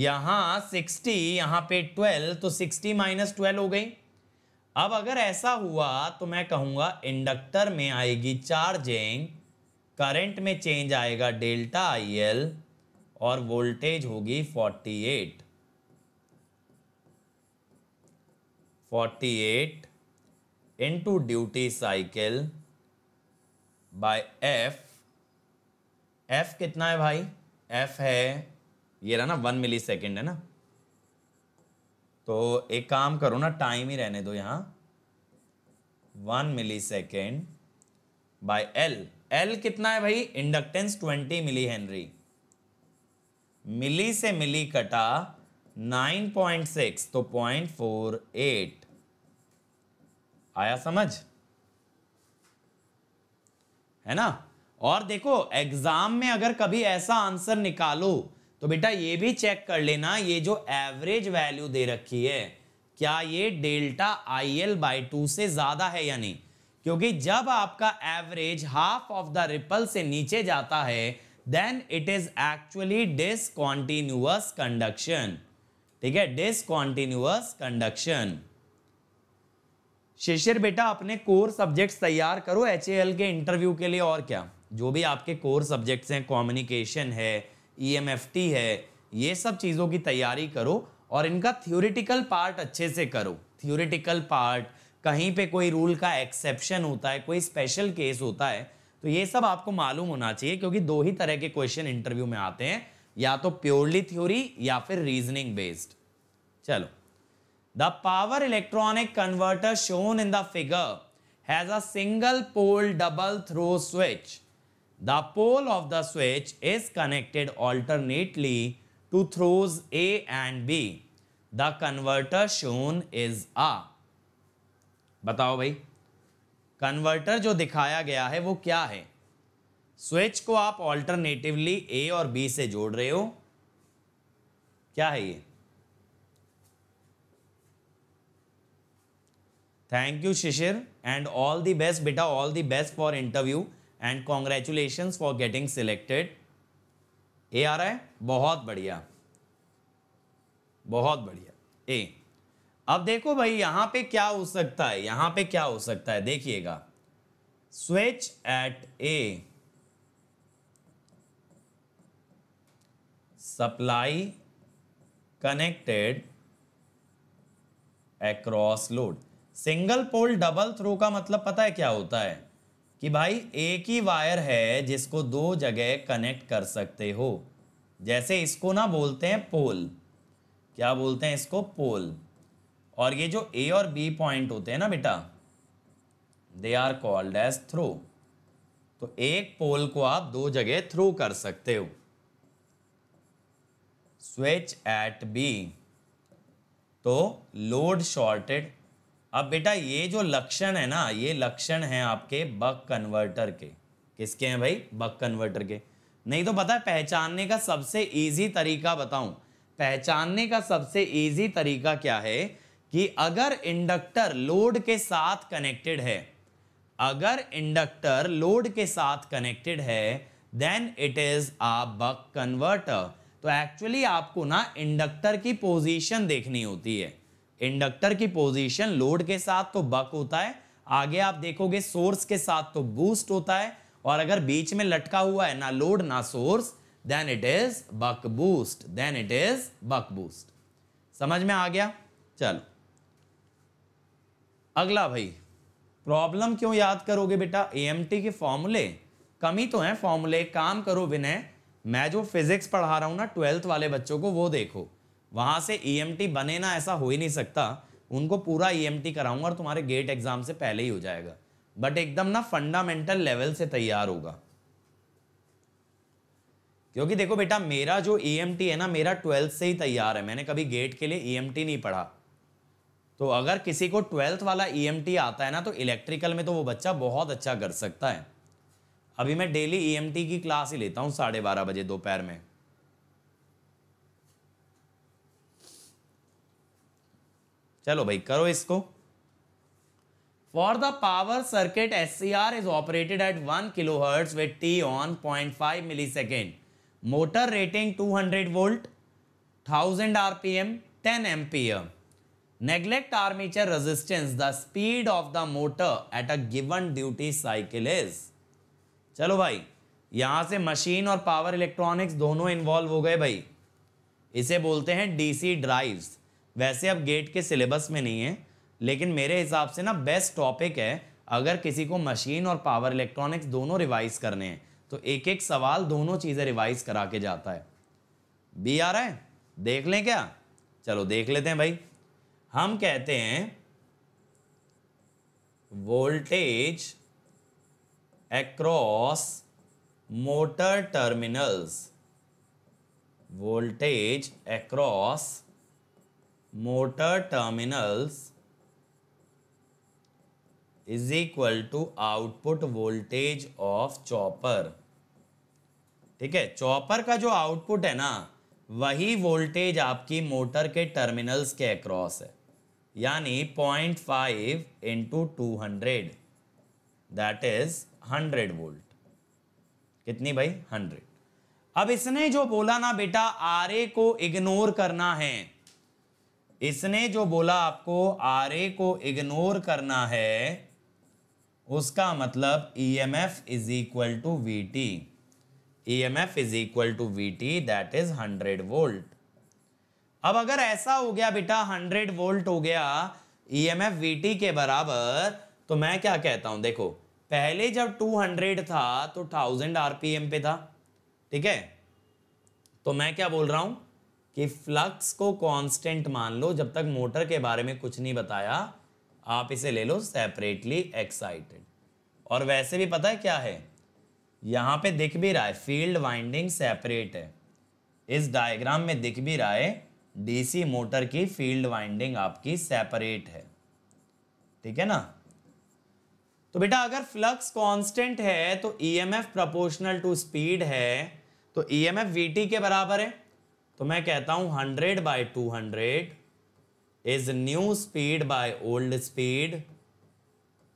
यहाँ 60 यहाँ पे 12 तो 60 माइनस ट्वेल्व हो गई अब अगर ऐसा हुआ तो मैं कहूँगा इंडक्टर में आएगी चार्जिंग करंट में चेंज आएगा डेल्टा आई एल और वोल्टेज होगी 48 48 into duty cycle by F F कितना है भाई एफ है ये रहा ना वन मिली सेकेंड है ना तो एक काम करो ना टाइम ही रहने दो यहां one millisecond by L L कितना है भाई inductance twenty milli henry milli से मिली कटा 9.6 तो 0.48 आया समझ है ना और देखो एग्जाम में अगर कभी ऐसा आंसर निकालो तो बेटा ये भी चेक कर लेना ये जो एवरेज वैल्यू दे रखी है क्या ये delta I L by two से ज्यादा है या नहीं क्योंकि जब आपका average half of the ripple से नीचे जाता है then it is actually discontinuous conduction ठीक है डिसकॉन्टिन्यूअस कंडक्शन शिशिर बेटा अपने कोर सब्जेक्ट्स तैयार करो एच के इंटरव्यू के लिए और क्या जो भी आपके कोर सब्जेक्ट्स हैं कम्युनिकेशन है ई e है ये सब चीज़ों की तैयारी करो और इनका थ्योरिटिकल पार्ट अच्छे से करो थ्योरिटिकल पार्ट कहीं पे कोई रूल का एक्सेप्शन होता है कोई स्पेशल केस होता है तो ये सब आपको मालूम होना चाहिए क्योंकि दो ही तरह के क्वेश्चन इंटरव्यू में आते हैं या तो प्योरली थ्योरी या फिर रीजनिंग बेस्ड चलो the power electronic converter shown in the figure has a single pole double throw switch the pole of the switch is connected alternately to throws A and B the converter shown is uh बताओ भाई converter जो दिखाया गया है वो क्या है switch को आप ऑल्टरनेटिवली ए और बी से जोड़ रहे हो क्या है ये thank you Shishir and all the best बेटा all the best for interview and congratulation for getting selected ए आ रहा है बहुत बढ़िया बहुत बढ़िया ए अब देखो भाई यहाँ पे क्या हो सकता है यहाँ पे क्या हो सकता है देखिएगा switch at A supply connected across load single pole double throw का मतलब पता है क्या होता है कि भाई एक ही वायर है जिसको दो जगह कनेक्ट कर सकते हो जैसे इसको ना बोलते हैं पोल क्या बोलते हैं इसको पोल और ये जो ए और बी पॉइंट होते हैं ना बेटा they are called as throw तो एक पोल को आप दो जगह थ्रो कर सकते हो स्विच एट बी तो लोड शॉर्टेड अब बेटा ये जो लक्षण है ना ये लक्षण है आपके बक कन्वर्टर के किसके हैं भाई बक कन्वर्टर के नहीं तो पता है पहचानने का सबसे इजी तरीका बताऊं पहचानने का सबसे इजी तरीका क्या है कि अगर इंडक्टर लोड के साथ कनेक्टेड है अगर इंडक्टर लोड के साथ कनेक्टेड है then it is a buck converter तो एक्चुअली आपको ना इंडक्टर की पोजीशन देखनी होती है इंडक्टर की पोजीशन लोड के साथ तो बक होता है आगे आप देखोगे सोर्स के साथ तो बूस्ट होता है और अगर बीच में लटका हुआ है ना लोड ना source then it is buck boost then it is buck boost समझ में आ गया चलो अगला भाई प्रॉब्लम क्यों याद करोगे बेटा एएमटी के फॉर्मूले कमी तो है फॉर्मूले काम करो विनय मैं जो फिजिक्स पढ़ा रहा हूँ ना ट्वेल्थ वाले बच्चों को वो देखो वहाँ से ई बने ना ऐसा हो ही नहीं सकता उनको पूरा ई कराऊंगा और तुम्हारे गेट एग्जाम से पहले ही हो जाएगा बट एकदम ना फंडामेंटल लेवल से तैयार होगा क्योंकि देखो बेटा मेरा जो ई है ना मेरा ट्वेल्थ से ही तैयार है मैंने कभी गेट के लिए ई नहीं पढ़ा तो अगर किसी को ट्वेल्थ वाला ई e आता है ना तो इलेक्ट्रिकल में तो वो बच्चा बहुत अच्छा कर सकता है अभी मैं डेली ई e की क्लास ही लेता हूँ साढ़े बारह बजे दोपहर में चलो भाई करो इसको for the power circuit S C R is operated at one kilo hertz with T on point five millisecond motor rating two hundred volt thousand R P M ten M P M neglect armature resistance the speed of the motor at a given duty cycle is चलो भाई यहां से machine और power electronics दोनों involve हो गए भाई इसे बोलते हैं डीसी ड्राइव्स वैसे अब गेट के सिलेबस में नहीं है लेकिन मेरे हिसाब से ना बेस्ट टॉपिक है अगर किसी को मशीन और पावर इलेक्ट्रॉनिक्स दोनों रिवाइज करने हैं तो एक एक सवाल दोनों चीज़ें रिवाइज करा के जाता है बी आ रहा है देख लें क्या चलो देख लेते हैं भाई हम कहते हैं voltage across motor terminals voltage across motor terminals is equal to output voltage of chopper ठीक है चॉपर का जो आउटपुट है ना वही वोल्टेज आपकी मोटर के टर्मिनल्स के अक्रॉस है यानी point five into two hundred that is hundred volt कितनी भाई हंड्रेड अब इसने जो बोला ना बेटा आर ए को इग्नोर करना है इसने जो बोला आपको आर ए को इग्नोर करना है उसका मतलब E M F is equal to V T E M F is equal to V T that is hundred volt अब अगर ऐसा हो गया बेटा 100 वोल्ट हो गया E M F V T के बराबर तो मैं क्या कहता हूं देखो पहले जब 200 था तो 1000 एम पे था ठीक है तो मैं क्या बोल रहा हूं कि फ्लक्स को कांस्टेंट मान लो जब तक मोटर के बारे में कुछ नहीं बताया आप इसे ले लो सेपरेटली एक्साइटेड और वैसे भी पता है क्या है यहाँ पे दिख भी रहा है फील्ड वाइंडिंग सेपरेट है इस डायग्राम में दिख भी रहा है डीसी मोटर की फील्ड वाइंडिंग आपकी सेपरेट है ठीक है ना तो बेटा अगर फ्लक्स कांस्टेंट है तो ईएमएफ प्रोपोर्शनल टू स्पीड है तो ईएमएफ e वीटी के बराबर है तो मैं कहता हूं hundred by two hundred is new speed by old speed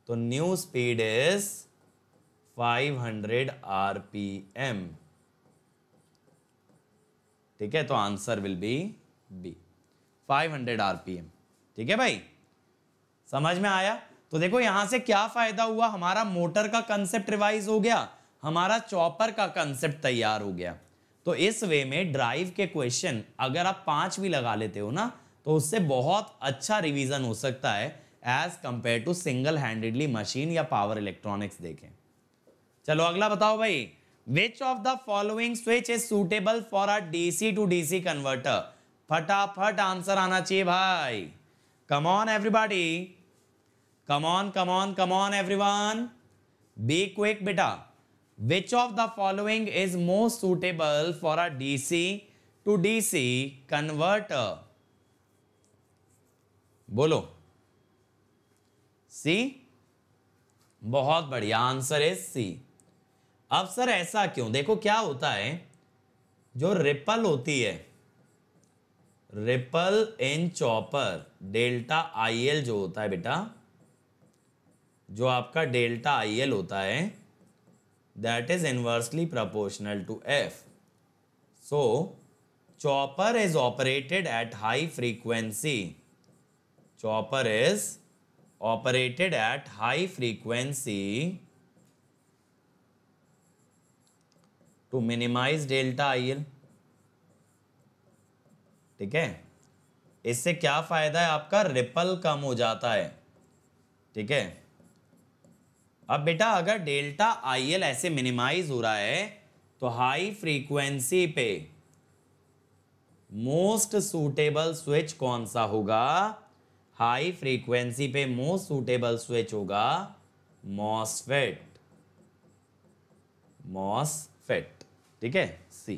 तो न्यू स्पीड इज 500 आरपीएम ठीक है तो answer will be B 500 RPM ठीक है भाई समझ में आया तो देखो यहां से क्या फायदा हुआ हमारा मोटर का कंसेप्ट रिवाइज हो गया हमारा चॉपर का कंसेप्ट तैयार हो गया तो इस वे में ड्राइव के क्वेश्चन अगर आप पांच भी लगा लेते हो ना तो उससे बहुत अच्छा रिवीजन हो सकता है as compare to single handedly machine या पावर इलेक्ट्रॉनिक्स देखें चलो अगला बताओ भाई which of the following switch is suitable for our DC to DC converter फटाफट आंसर आना चाहिए भाई come on everybody come on come on come on everyone be quick बेटा which of the following is most suitable for a DC to DC converter बोलो C बहुत बढ़िया answer है सी अब सर ऐसा क्यों देखो क्या होता है जो रिपल होती है ripple in chopper delta I L जो होता है बेटा जो आपका डेल्टा आई एल होता है that is inversely proportional to F so chopper is operated at high frequency chopper is operated at high frequency to minimise delta I L ठीक है इससे क्या फ़ायदा है आपका रिपल कम हो जाता है ठीक है अब बेटा अगर डेल्टा आई एल ऐसे मिनिमाइज हो रहा है तो हाई फ्रीक्वेंसी पे मोस्ट सूटेबल स्विच कौन सा होगा हाई फ्रीक्वेंसी पे मोस्ट सूटेबल स्विच होगा मॉसफेट मॉसफेट ठीक है सी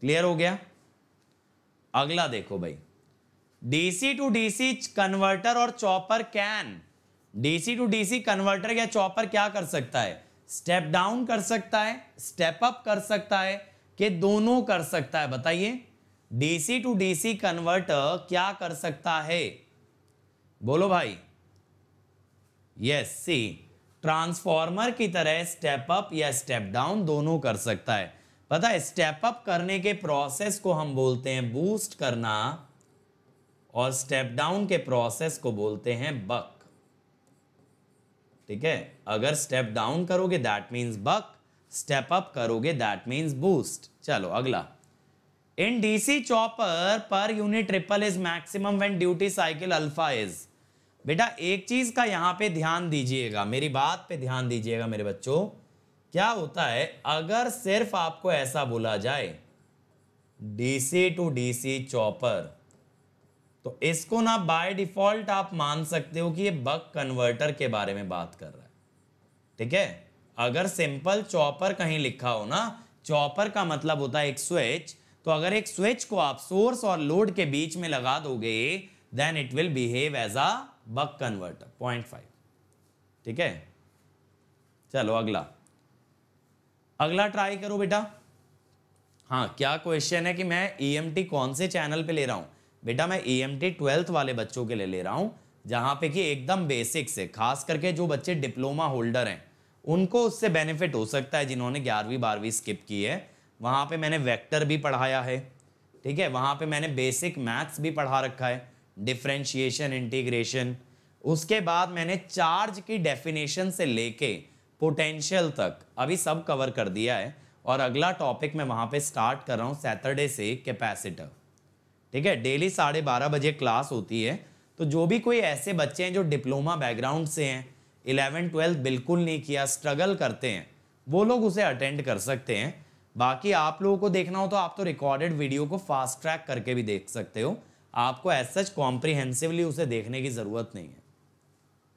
क्लियर हो गया अगला देखो भाई डीसी टू डीसी कन्वर्टर और chopper can DC to DC converter या चॉपर क्या कर सकता है स्टेप डाउन कर सकता है स्टेप अप कर सकता है कि दोनों कर सकता है बताइए डीसी टू डीसी कन्वर्टर क्या कर सकता है बोलो भाई यस सी ट्रांसफॉर्मर की तरह स्टेप अप या स्टेप डाउन दोनों कर सकता है पता है स्टेप अप करने के प्रोसेस को हम बोलते हैं बूस्ट करना और स्टेप डाउन के प्रोसेस को बोलते हैं बक ठीक है अगर स्टेप डाउन करोगे that means buck step up करोगे दैट मींस बूस्ट चलो अगला in DC chopper per unit ripple is maximum when duty cycle alpha is बेटा एक चीज का यहां पे ध्यान दीजिएगा मेरी बात पे ध्यान दीजिएगा मेरे बच्चों क्या होता है अगर सिर्फ आपको ऐसा बोला जाए डीसी टू डीसी चॉपर तो इसको ना बाय डिफॉल्ट आप मान सकते हो कि ये बक कन्वर्टर के बारे में बात कर रहा है ठीक है अगर सिंपल चॉपर कहीं लिखा हो ना चॉपर का मतलब होता है एक स्विच तो अगर एक स्विच को आप सोर्स और लोड के बीच में लगा दोगे then it will behave as a buck converter point five ठीक है चलो अगला अगला ट्राई करो बेटा हाँ क्या क्वेश्चन है कि मैं ई e कौन से चैनल पे ले रहा हूँ बेटा मैं ई एम ट्वेल्थ वाले बच्चों के लिए ले रहा हूँ जहाँ पे कि एकदम बेसिक से खास करके जो बच्चे डिप्लोमा होल्डर हैं उनको उससे बेनिफिट हो सकता है जिन्होंने ग्यारहवीं बारहवीं स्किप की है वहाँ पे मैंने वेक्टर भी पढ़ाया है ठीक है वहाँ पे मैंने बेसिक मैथ्स भी पढ़ा रखा है डिफ्रेंशिएशन इंटीग्रेशन उसके बाद मैंने चार्ज की डेफिनेशन से लेके पोटेंशियल तक अभी सब कवर कर दिया है और अगला टॉपिक मैं वहाँ पे स्टार्ट कर रहा हूँ सैटरडे से कैपेसिटर ठीक है डेली साढ़े बारह बजे क्लास होती है तो जो भी कोई ऐसे बच्चे हैं जो डिप्लोमा बैकग्राउंड से हैं इलेवन ट्वेल्थ बिल्कुल नहीं किया स्ट्रगल करते हैं वो लोग उसे अटेंड कर सकते हैं बाकी आप लोगों को देखना हो तो आप तो रिकॉर्डेड वीडियो को फास्ट ट्रैक करके भी देख सकते हो आपको एज सच कॉम्प्रिहेंसिवली उसे देखने की ज़रूरत नहीं है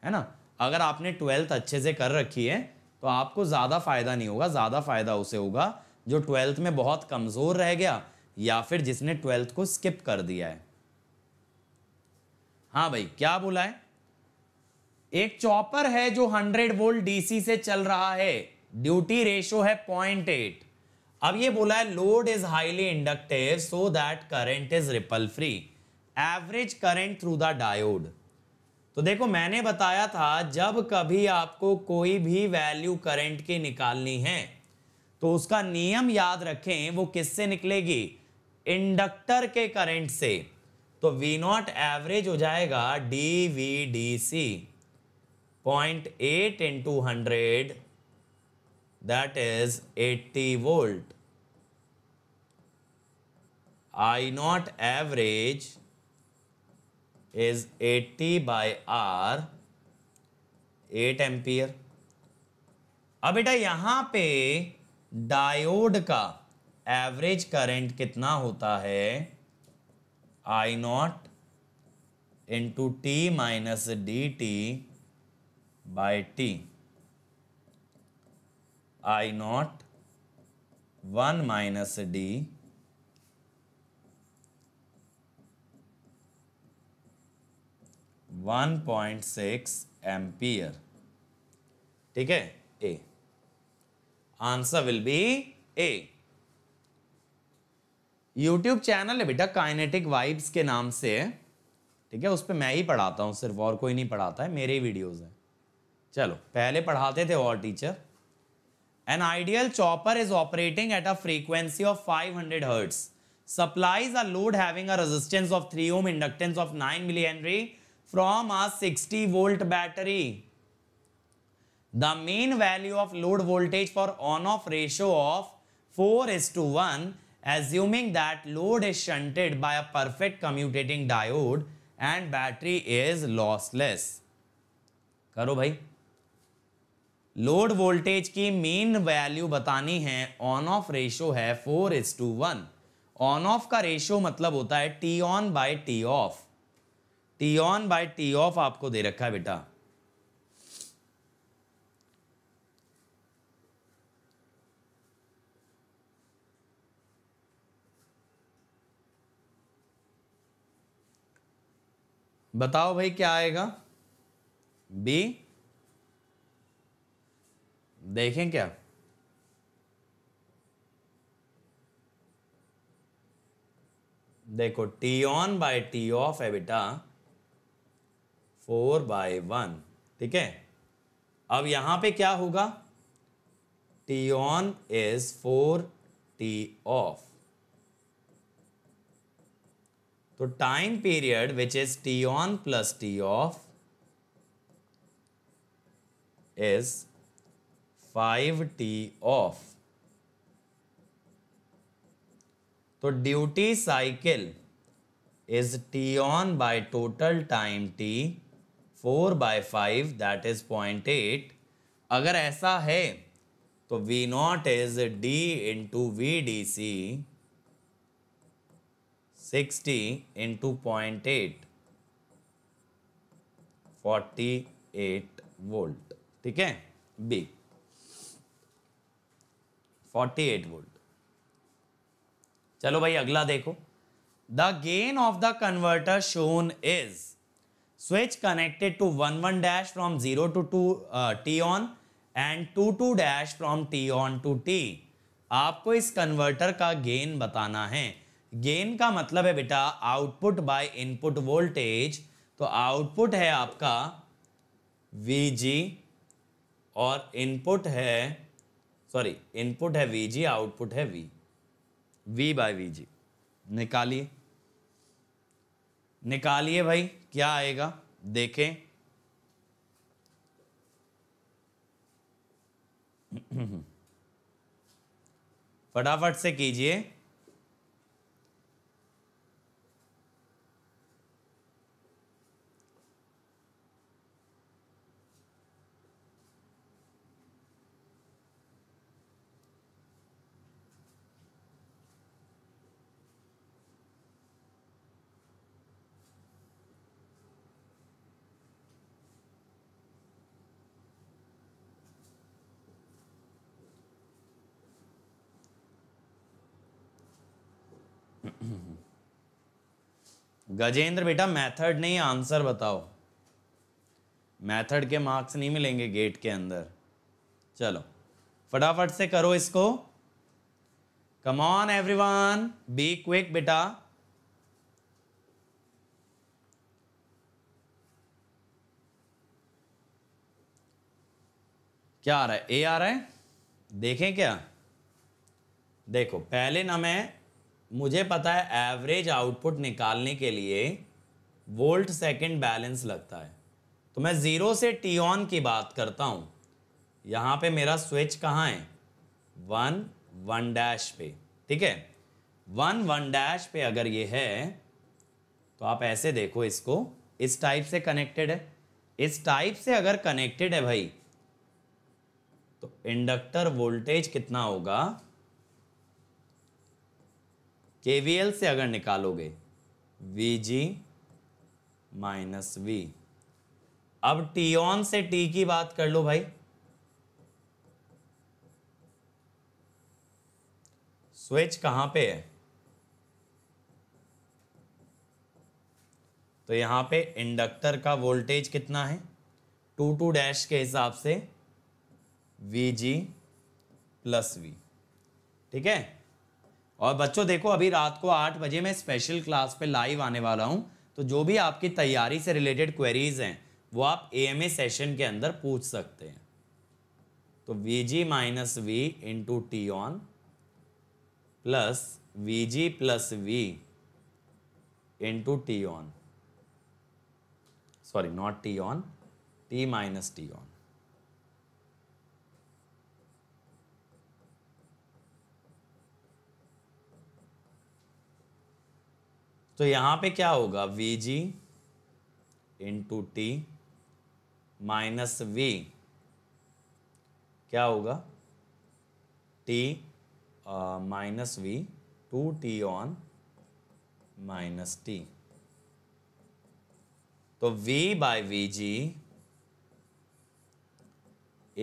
है ना अगर आपने ट्वेल्थ अच्छे से कर रखी है तो आपको ज़्यादा फ़ायदा नहीं होगा ज़्यादा फ़ायदा उसे होगा जो ट्वेल्थ में बहुत कमज़ोर रह गया या फिर जिसने ट्वेल्थ को स्किप कर दिया है हाँ भाई क्या बोला है एक चॉपर है जो 100 वोल्ट डीसी से चल रहा है ड्यूटी रेशो है पॉइंट एट अब ये बोला है load is highly inductive so that current is ripple free average current through the diode तो देखो मैंने बताया था जब कभी आपको कोई भी वैल्यू करंट की निकालनी है तो उसका नियम याद रखें वो किससे निकलेगी इंडक्टर के करंट से तो वी नॉट एवरेज हो जाएगा D V D C point eight into hundred that is eighty volt I not average is 80 by R 8 ampere अब बेटा यहां पे डायोड का एवरेज करंट कितना होता है I naught into T minus D T by T I naught one minus D 1.6 ampere ठीक है A answer will be A YouTube channel है बेटा काइनेटिक वाइब्स के नाम से ठीक है उस पर मैं ही पढ़ाता हूँ सिर्फ और कोई नहीं पढ़ाता है मेरे ही वीडियोज़ हैं चलो पहले पढ़ाते थे और teacher an ideal chopper is operating at a frequency of 500 hundred hertz supplies a load having a resistance of three ohm inductance of 9 millihenry from a 60 volt battery. The mean value of load voltage for on-off ratio of 4 is to 1 assuming that load is shunted by a perfect commutating diode and battery is lossless. करो भाई load voltage की mean value बतानी है on off ratio है four is to one on off का ratio मतलब होता है T on by T off T on by T off आपको दे रखा है बेटा बताओ भाई क्या आएगा बी देखें क्या देखो T on by T off है बेटा फोर बाय वन ठीक है अब यहां पे क्या होगा T on is four T off तो time period which is T on plus T off is five T off तो duty cycle is T on by total time T four by five that is point eight अगर ऐसा है तो V not is D into V D C sixty into point eight forty eight volt ठीक है B forty eight volt चलो भाई अगला देखो the gain of the converter shown is switch connected to one one dash from 0 to 2 uh, t on and two two dash from T on to T आपको इस converter का gain बताना है gain का मतलब है बेटा आउटपुट बाय इनपुट वोल्टेज तो आउटपुट है आपका वी और इनपुट है सॉरी इनपुट है वी आउटपुट है वी वी बाय वी निकालिए निकालिए भाई क्या आएगा देखें (clears throat) फटाफट से कीजिए गजेंद्र बेटा मेथड नहीं आंसर बताओ मेथड के मार्क्स नहीं मिलेंगे गेट के अंदर चलो फटाफट से करो इसको come on everyone be quick बेटा क्या आ रहा है ए आ रहा है देखें क्या देखो पहले ना मैं मुझे पता है एवरेज आउटपुट निकालने के लिए वोल्ट सेकंड बैलेंस लगता है तो मैं ज़ीरो से टी ऑन की बात करता हूँ यहाँ पे मेरा स्विच कहाँ है वन वन डैश पे ठीक है वन वन डैश पे अगर ये है तो आप ऐसे देखो इसको इस टाइप से कनेक्टेड है इस टाइप से अगर कनेक्टेड है भाई तो इंडक्टर वोल्टेज कितना होगा के से अगर निकालोगे वी जी माइनस वी अब टी ऑन से टी की बात कर लो भाई स्विच कहां पे है तो यहां पे इंडक्टर का वोल्टेज कितना है टू टू डैश के हिसाब से वी जी प्लस वी ठीक है और बच्चों देखो अभी रात को आठ बजे मैं स्पेशल क्लास पे लाइव आने वाला हूँ तो जो भी आपकी तैयारी से रिलेटेड क्वेरीज हैं वो आप ए सेशन के अंदर पूछ सकते हैं तो V G minus V into T on plus V G plus V into T on sorry not T on T minus T on तो यहां पे क्या होगा V G into T minus V क्या होगा T minus V two T on minus T तो v by V G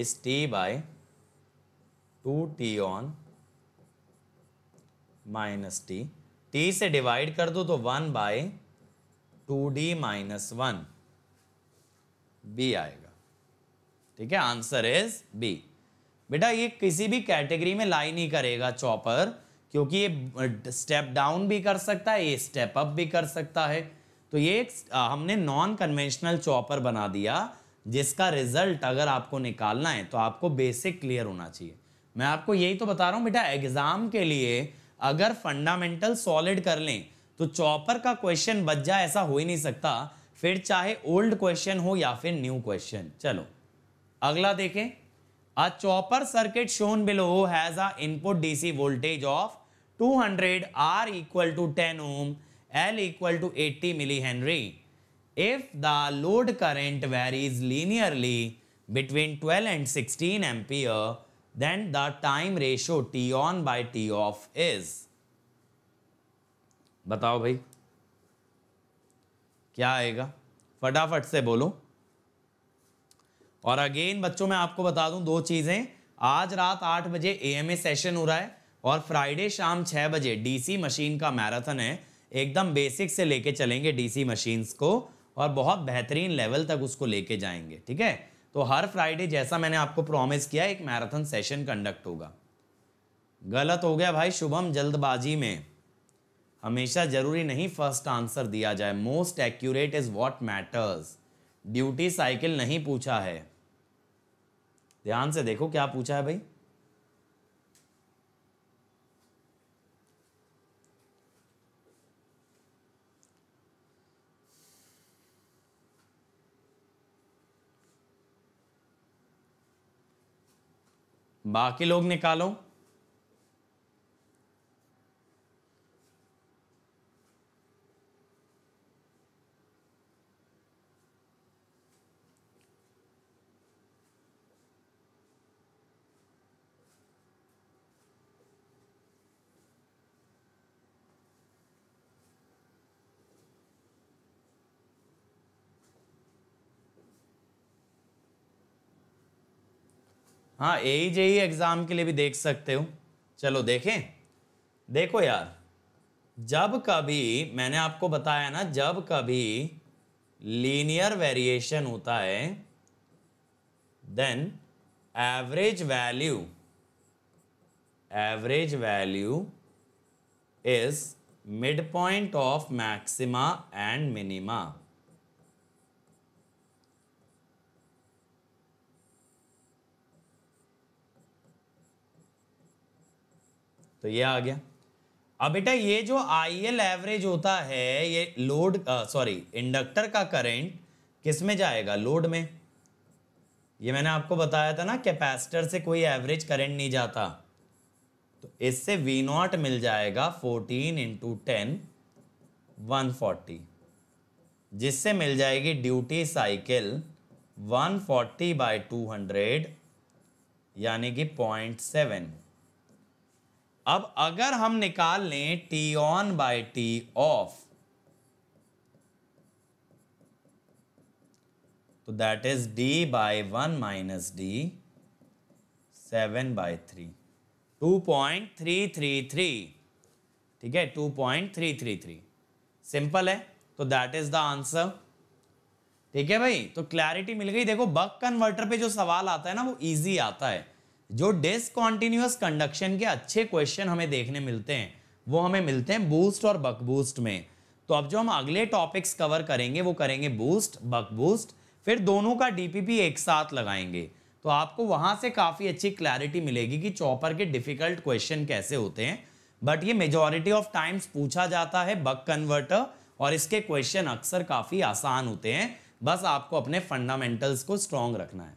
is T by two T on minus T T से divide कर दो तो one by to D minus one B आएगा ठीक है आंसर इज बी बेटा ये किसी भी कैटेगरी में लाई नहीं करेगा चॉपर क्योंकि ये स्टेप डाउन भी कर सकता है ये स्टेप अप भी कर सकता है तो ये एक हमने नॉन कन्वेंशनल चॉपर बना दिया जिसका रिजल्ट अगर आपको निकालना है तो आपको बेसिक क्लियर होना चाहिए मैं आपको यही तो बता रहा हूँ बेटा एग्ज़ाम के लिए अगर फंडामेंटल सॉलिड कर लें तो चॉपर का क्वेश्चन बच जाए ऐसा हो ही नहीं सकता फिर चाहे ओल्ड क्वेश्चन हो या फिर न्यू क्वेश्चन चलो अगला देखें a chopper circuit shown below has input DC voltage of 200 equal to ten ohm L equal to eighty millihenry if the load current varies linearly between 12 and 16 ampere then the time ratio T on by T off is बताओ भाई क्या आएगा फटाफट से बोलो और again बच्चों मैं आपको बता दूं दो चीज़ें आज रात आठ बजे ए सेशन हो रहा है और फ्राइडे शाम छह बजे डीसी मशीन का मैराथन है एकदम बेसिक से लेके चलेंगे डीसी मशीन्स को और बहुत बेहतरीन लेवल तक उसको लेके जाएंगे ठीक है तो हर फ्राइडे जैसा मैंने आपको प्रॉमिस किया एक मैराथन सेशन कंडक्ट होगा गलत हो गया भाई शुभम जल्दबाजी में हमेशा जरूरी नहीं फर्स्ट आंसर दिया जाए most accurate is what matters duty cycle नहीं पूछा है ध्यान से देखो क्या पूछा है भाई बाकी लोग निकालो हाँ ए जेई एग्ज़ाम के लिए भी देख सकते हो चलो देखें देखो यार जब कभी मैंने आपको बताया ना जब कभी लीनियर वेरिएशन होता है then average value average value is mid point of maxima and minima तो ये आ गया अब बेटा ये जो आई एल एवरेज होता है ये लोड सॉरी इंडक्टर का करंट किस में जाएगा लोड में ये मैंने आपको बताया था ना कैपेसिटर से कोई एवरेज करंट नहीं जाता तो इससे वी नॉट मिल जाएगा fourteen into ten one forty जिससे मिल जाएगी duty cycle one forty by two hundred यानी कि पॉइंट सेवन अब अगर हम निकाल लें T on by T off तो that is D by one minus D seven by three two point three three three ठीक है two point three three three simple है तो दैट इज द आंसर ठीक है भाई तो क्लैरिटी मिल गई देखो बक कन्वर्टर पे जो सवाल आता है ना वो इजी आता है जो डिसकॉन्टिन्यूस कंडक्शन के अच्छे क्वेश्चन हमें देखने मिलते हैं वो हमें मिलते हैं बूस्ट और बक बूस्ट में तो अब जो हम अगले टॉपिक्स कवर करेंगे वो करेंगे बूस्ट बक बूस्ट फिर दोनों का डीपीपी एक साथ लगाएंगे तो आपको वहाँ से काफ़ी अच्छी क्लैरिटी मिलेगी कि चॉपर के डिफिकल्ट क्वेश्चन कैसे होते हैं बट ये मेजॉरिटी ऑफ टाइम्स पूछा जाता है बक कन्वर्टर और इसके क्वेश्चन अक्सर काफ़ी आसान होते हैं बस आपको अपने फंडामेंटल्स को स्ट्रॉन्ग रखना है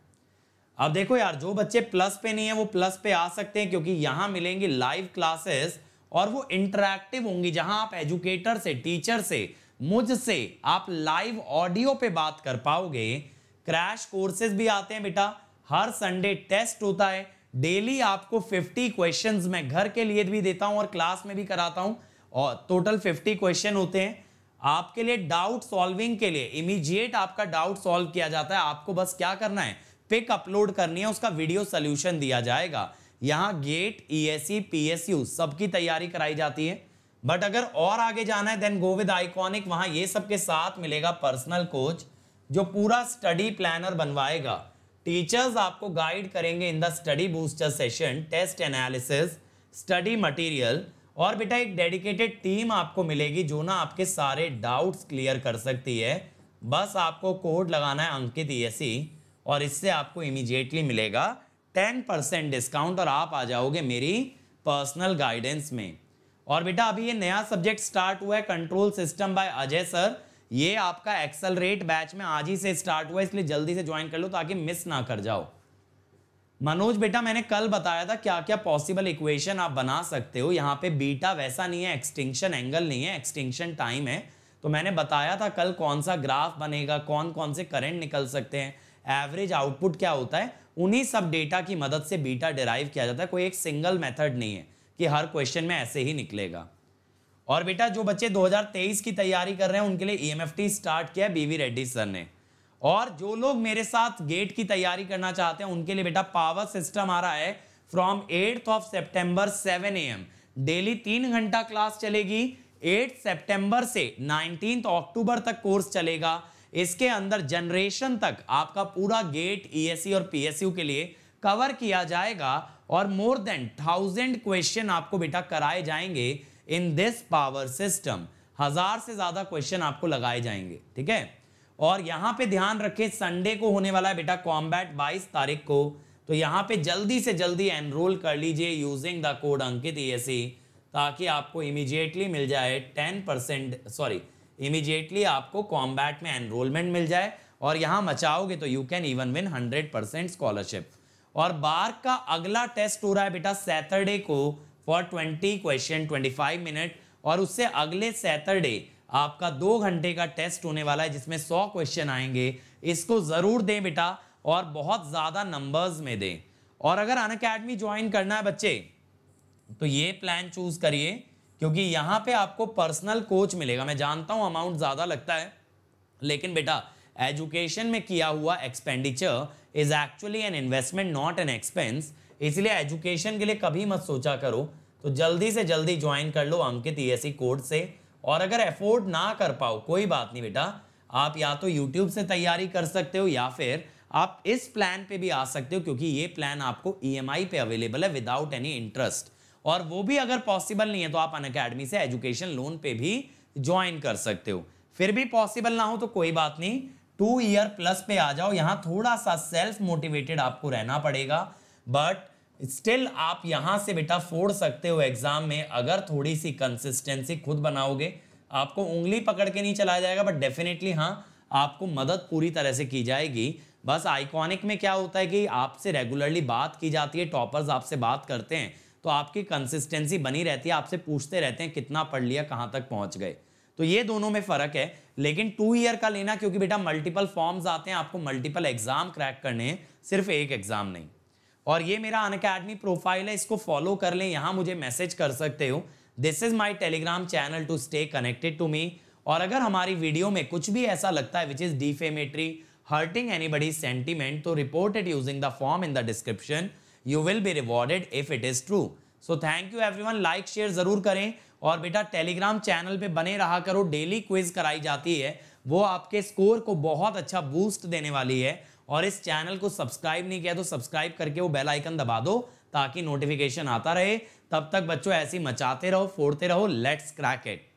अब देखो यार जो बच्चे प्लस पे नहीं है वो प्लस पे आ सकते हैं क्योंकि यहाँ मिलेंगे लाइव क्लासेस और वो इंटरेक्टिव होंगी जहां आप एजुकेटर से टीचर से मुझसे आप लाइव ऑडियो पे बात कर पाओगे क्रैश कोर्सेज भी आते हैं बेटा हर संडे टेस्ट होता है डेली आपको 50 क्वेश्चंस मैं घर के लिए भी देता हूं और क्लास में भी कराता हूं और टोटल 50 क्वेश्चन होते हैं आपके लिए डाउट सॉल्विंग के लिए इमीजिएट आपका डाउट सॉल्व किया जाता है आपको बस क्या करना है पिक अपलोड करनी है उसका वीडियो सोल्यूशन दिया जाएगा यहाँ गेट ई पीएसयू सबकी तैयारी कराई जाती है बट अगर और आगे जाना है देन गो विद आइकॉनिक वहाँ ये सब के साथ मिलेगा पर्सनल कोच जो पूरा स्टडी प्लानर बनवाएगा टीचर्स आपको गाइड करेंगे in the study booster session test analysis study material और बेटा एक डेडिकेटेड टीम आपको मिलेगी जो ना आपके सारे डाउट्स क्लियर कर सकती है बस आपको कोड लगाना है अंकित ई e और इससे आपको इमीजिएटली मिलेगा टेन परसेंट डिस्काउंट और आप आ जाओगे मेरी पर्सनल गाइडेंस में और बेटा अभी ये नया सब्जेक्ट स्टार्ट हुआ है control system by Ajay sir ये आपका एक्सल रेट बैच में आज ही से स्टार्ट हुआ है इसलिए जल्दी से ज्वाइन कर लो ताकि मिस ना कर जाओ मनोज बेटा मैंने कल बताया था क्या क्या पॉसिबल इक्वेशन आप बना सकते हो यहाँ पे बीटा वैसा नहीं है एक्सटिंक्शन एंगल नहीं है एक्सटिंक्शन टाइम है तो मैंने बताया था कल कौन सा ग्राफ बनेगा कौन कौन से करंट निकल सकते हैं एवरेज आउटपुट क्या होता है उन्हीं सब डेटा की मदद से बीटा डिराइव किया जाता है कोई एक सिंगल मेथड नहीं है कि हर क्वेश्चन में ऐसे ही निकलेगा और बेटा जो बच्चे 2023 की तैयारी कर रहे हैं उनके लिए ई e स्टार्ट किया है बीवी रेड्डी सर ने और जो लोग मेरे साथ गेट की तैयारी करना चाहते हैं उनके लिए बेटा पावर सिस्टम आ रहा है from eighth of September seven A M daily तीन घंटा क्लास चलेगी 8 सितंबर से 19 अक्टूबर तक कोर्स चलेगा इसके अंदर जनरेशन तक आपका पूरा गेट ईएससी e और पीएसयू के लिए कवर किया जाएगा और मोर देन थाउजेंड क्वेश्चन आपको बेटा कराए जाएंगे इन दिस पावर सिस्टम हजार से ज्यादा क्वेश्चन आपको लगाए जाएंगे ठीक है और यहां पे ध्यान रखें संडे को होने वाला है बेटा कॉम्बैट 22 तारीख को तो यहां पे जल्दी से जल्दी एनरोल कर लीजिए using the code Ankit E e ताकि आपको इमीजिएटली मिल जाए 10 परसेंट सॉरी इमीजिएटली आपको कॉम्बैट में एनरोलमेंट मिल जाए और यहाँ मचाओगे तो you can even win hundred percent scholarship और बार का अगला टेस्ट हो रहा है बेटा सैटरडे को for twenty question twenty five minute और उससे अगले सैटरडे आपका दो घंटे का टेस्ट होने वाला है जिसमें सौ क्वेश्चन आएंगे इसको ज़रूर दें बेटा और बहुत ज़्यादा नंबर्स में दें और अगर अन अकेडमी ज्वाइन करना है बच्चे तो ये प्लान चूज़ करिए क्योंकि यहाँ पे आपको पर्सनल कोच मिलेगा मैं जानता हूं अमाउंट ज़्यादा लगता है लेकिन बेटा एजुकेशन में किया हुआ expenditure is actually an investment not an expense इसलिए एजुकेशन के लिए कभी मत सोचा करो तो जल्दी से जल्दी ज्वाइन कर लो अंकित ई e कोर्स से और अगर एफोर्ड ना कर पाओ कोई बात नहीं बेटा आप या तो यूट्यूब से तैयारी कर सकते हो या फिर आप इस प्लान पे भी आ सकते हो क्योंकि ये प्लान आपको ई e पे अवेलेबल है विदाउट एनी इंटरेस्ट और वो भी अगर पॉसिबल नहीं है तो आप अन अकेडमी से एजुकेशन लोन पे भी ज्वाइन कर सकते हो फिर भी पॉसिबल ना हो तो कोई बात नहीं टू ईयर प्लस पे आ जाओ यहाँ थोड़ा सा सेल्फ मोटिवेटेड आपको रहना पड़ेगा बट स्टिल आप यहाँ से बेटा फोड़ सकते हो एग्जाम में अगर थोड़ी सी कंसिस्टेंसी खुद बनाओगे आपको उंगली पकड़ के नहीं चलाया जाएगा बट डेफिनेटली हाँ आपको मदद पूरी तरह से की जाएगी बस आइकॉनिक में क्या होता है कि आपसे रेगुलरली बात की जाती है टॉपर्स आपसे बात करते हैं तो आपकी कंसिस्टेंसी बनी रहती है आपसे पूछते रहते हैं कितना पढ़ लिया कहाँ तक पहुँच गए तो ये दोनों में फ़र्क है लेकिन टू ईयर का लेना क्योंकि बेटा मल्टीपल फॉर्म्स आते हैं आपको मल्टीपल एग्ज़ाम क्रैक करने हैं सिर्फ एक एग्ज़ाम नहीं और ये मेरा अन अकेडमी प्रोफाइल है इसको फॉलो कर लें यहाँ मुझे मैसेज कर सकते हो this is my Telegram channel to stay connected to me और अगर हमारी वीडियो में कुछ भी ऐसा लगता है which is defamatory hurting anybody sentiment तो reported using the form in the description you will be rewarded if it is true so thank you one like share ज़रूर करें और बेटा टेलीग्राम चैनल पे बने रहा करो डेली क्विज कराई जाती है वो आपके स्कोर को बहुत अच्छा बूस्ट देने वाली है और इस चैनल को सब्सक्राइब नहीं किया तो सब्सक्राइब करके वो बेल आइकन दबा दो ताकि नोटिफिकेशन आता रहे तब तक बच्चों ऐसी मचाते रहो फोड़ते रहो लेट्स क्रैक इट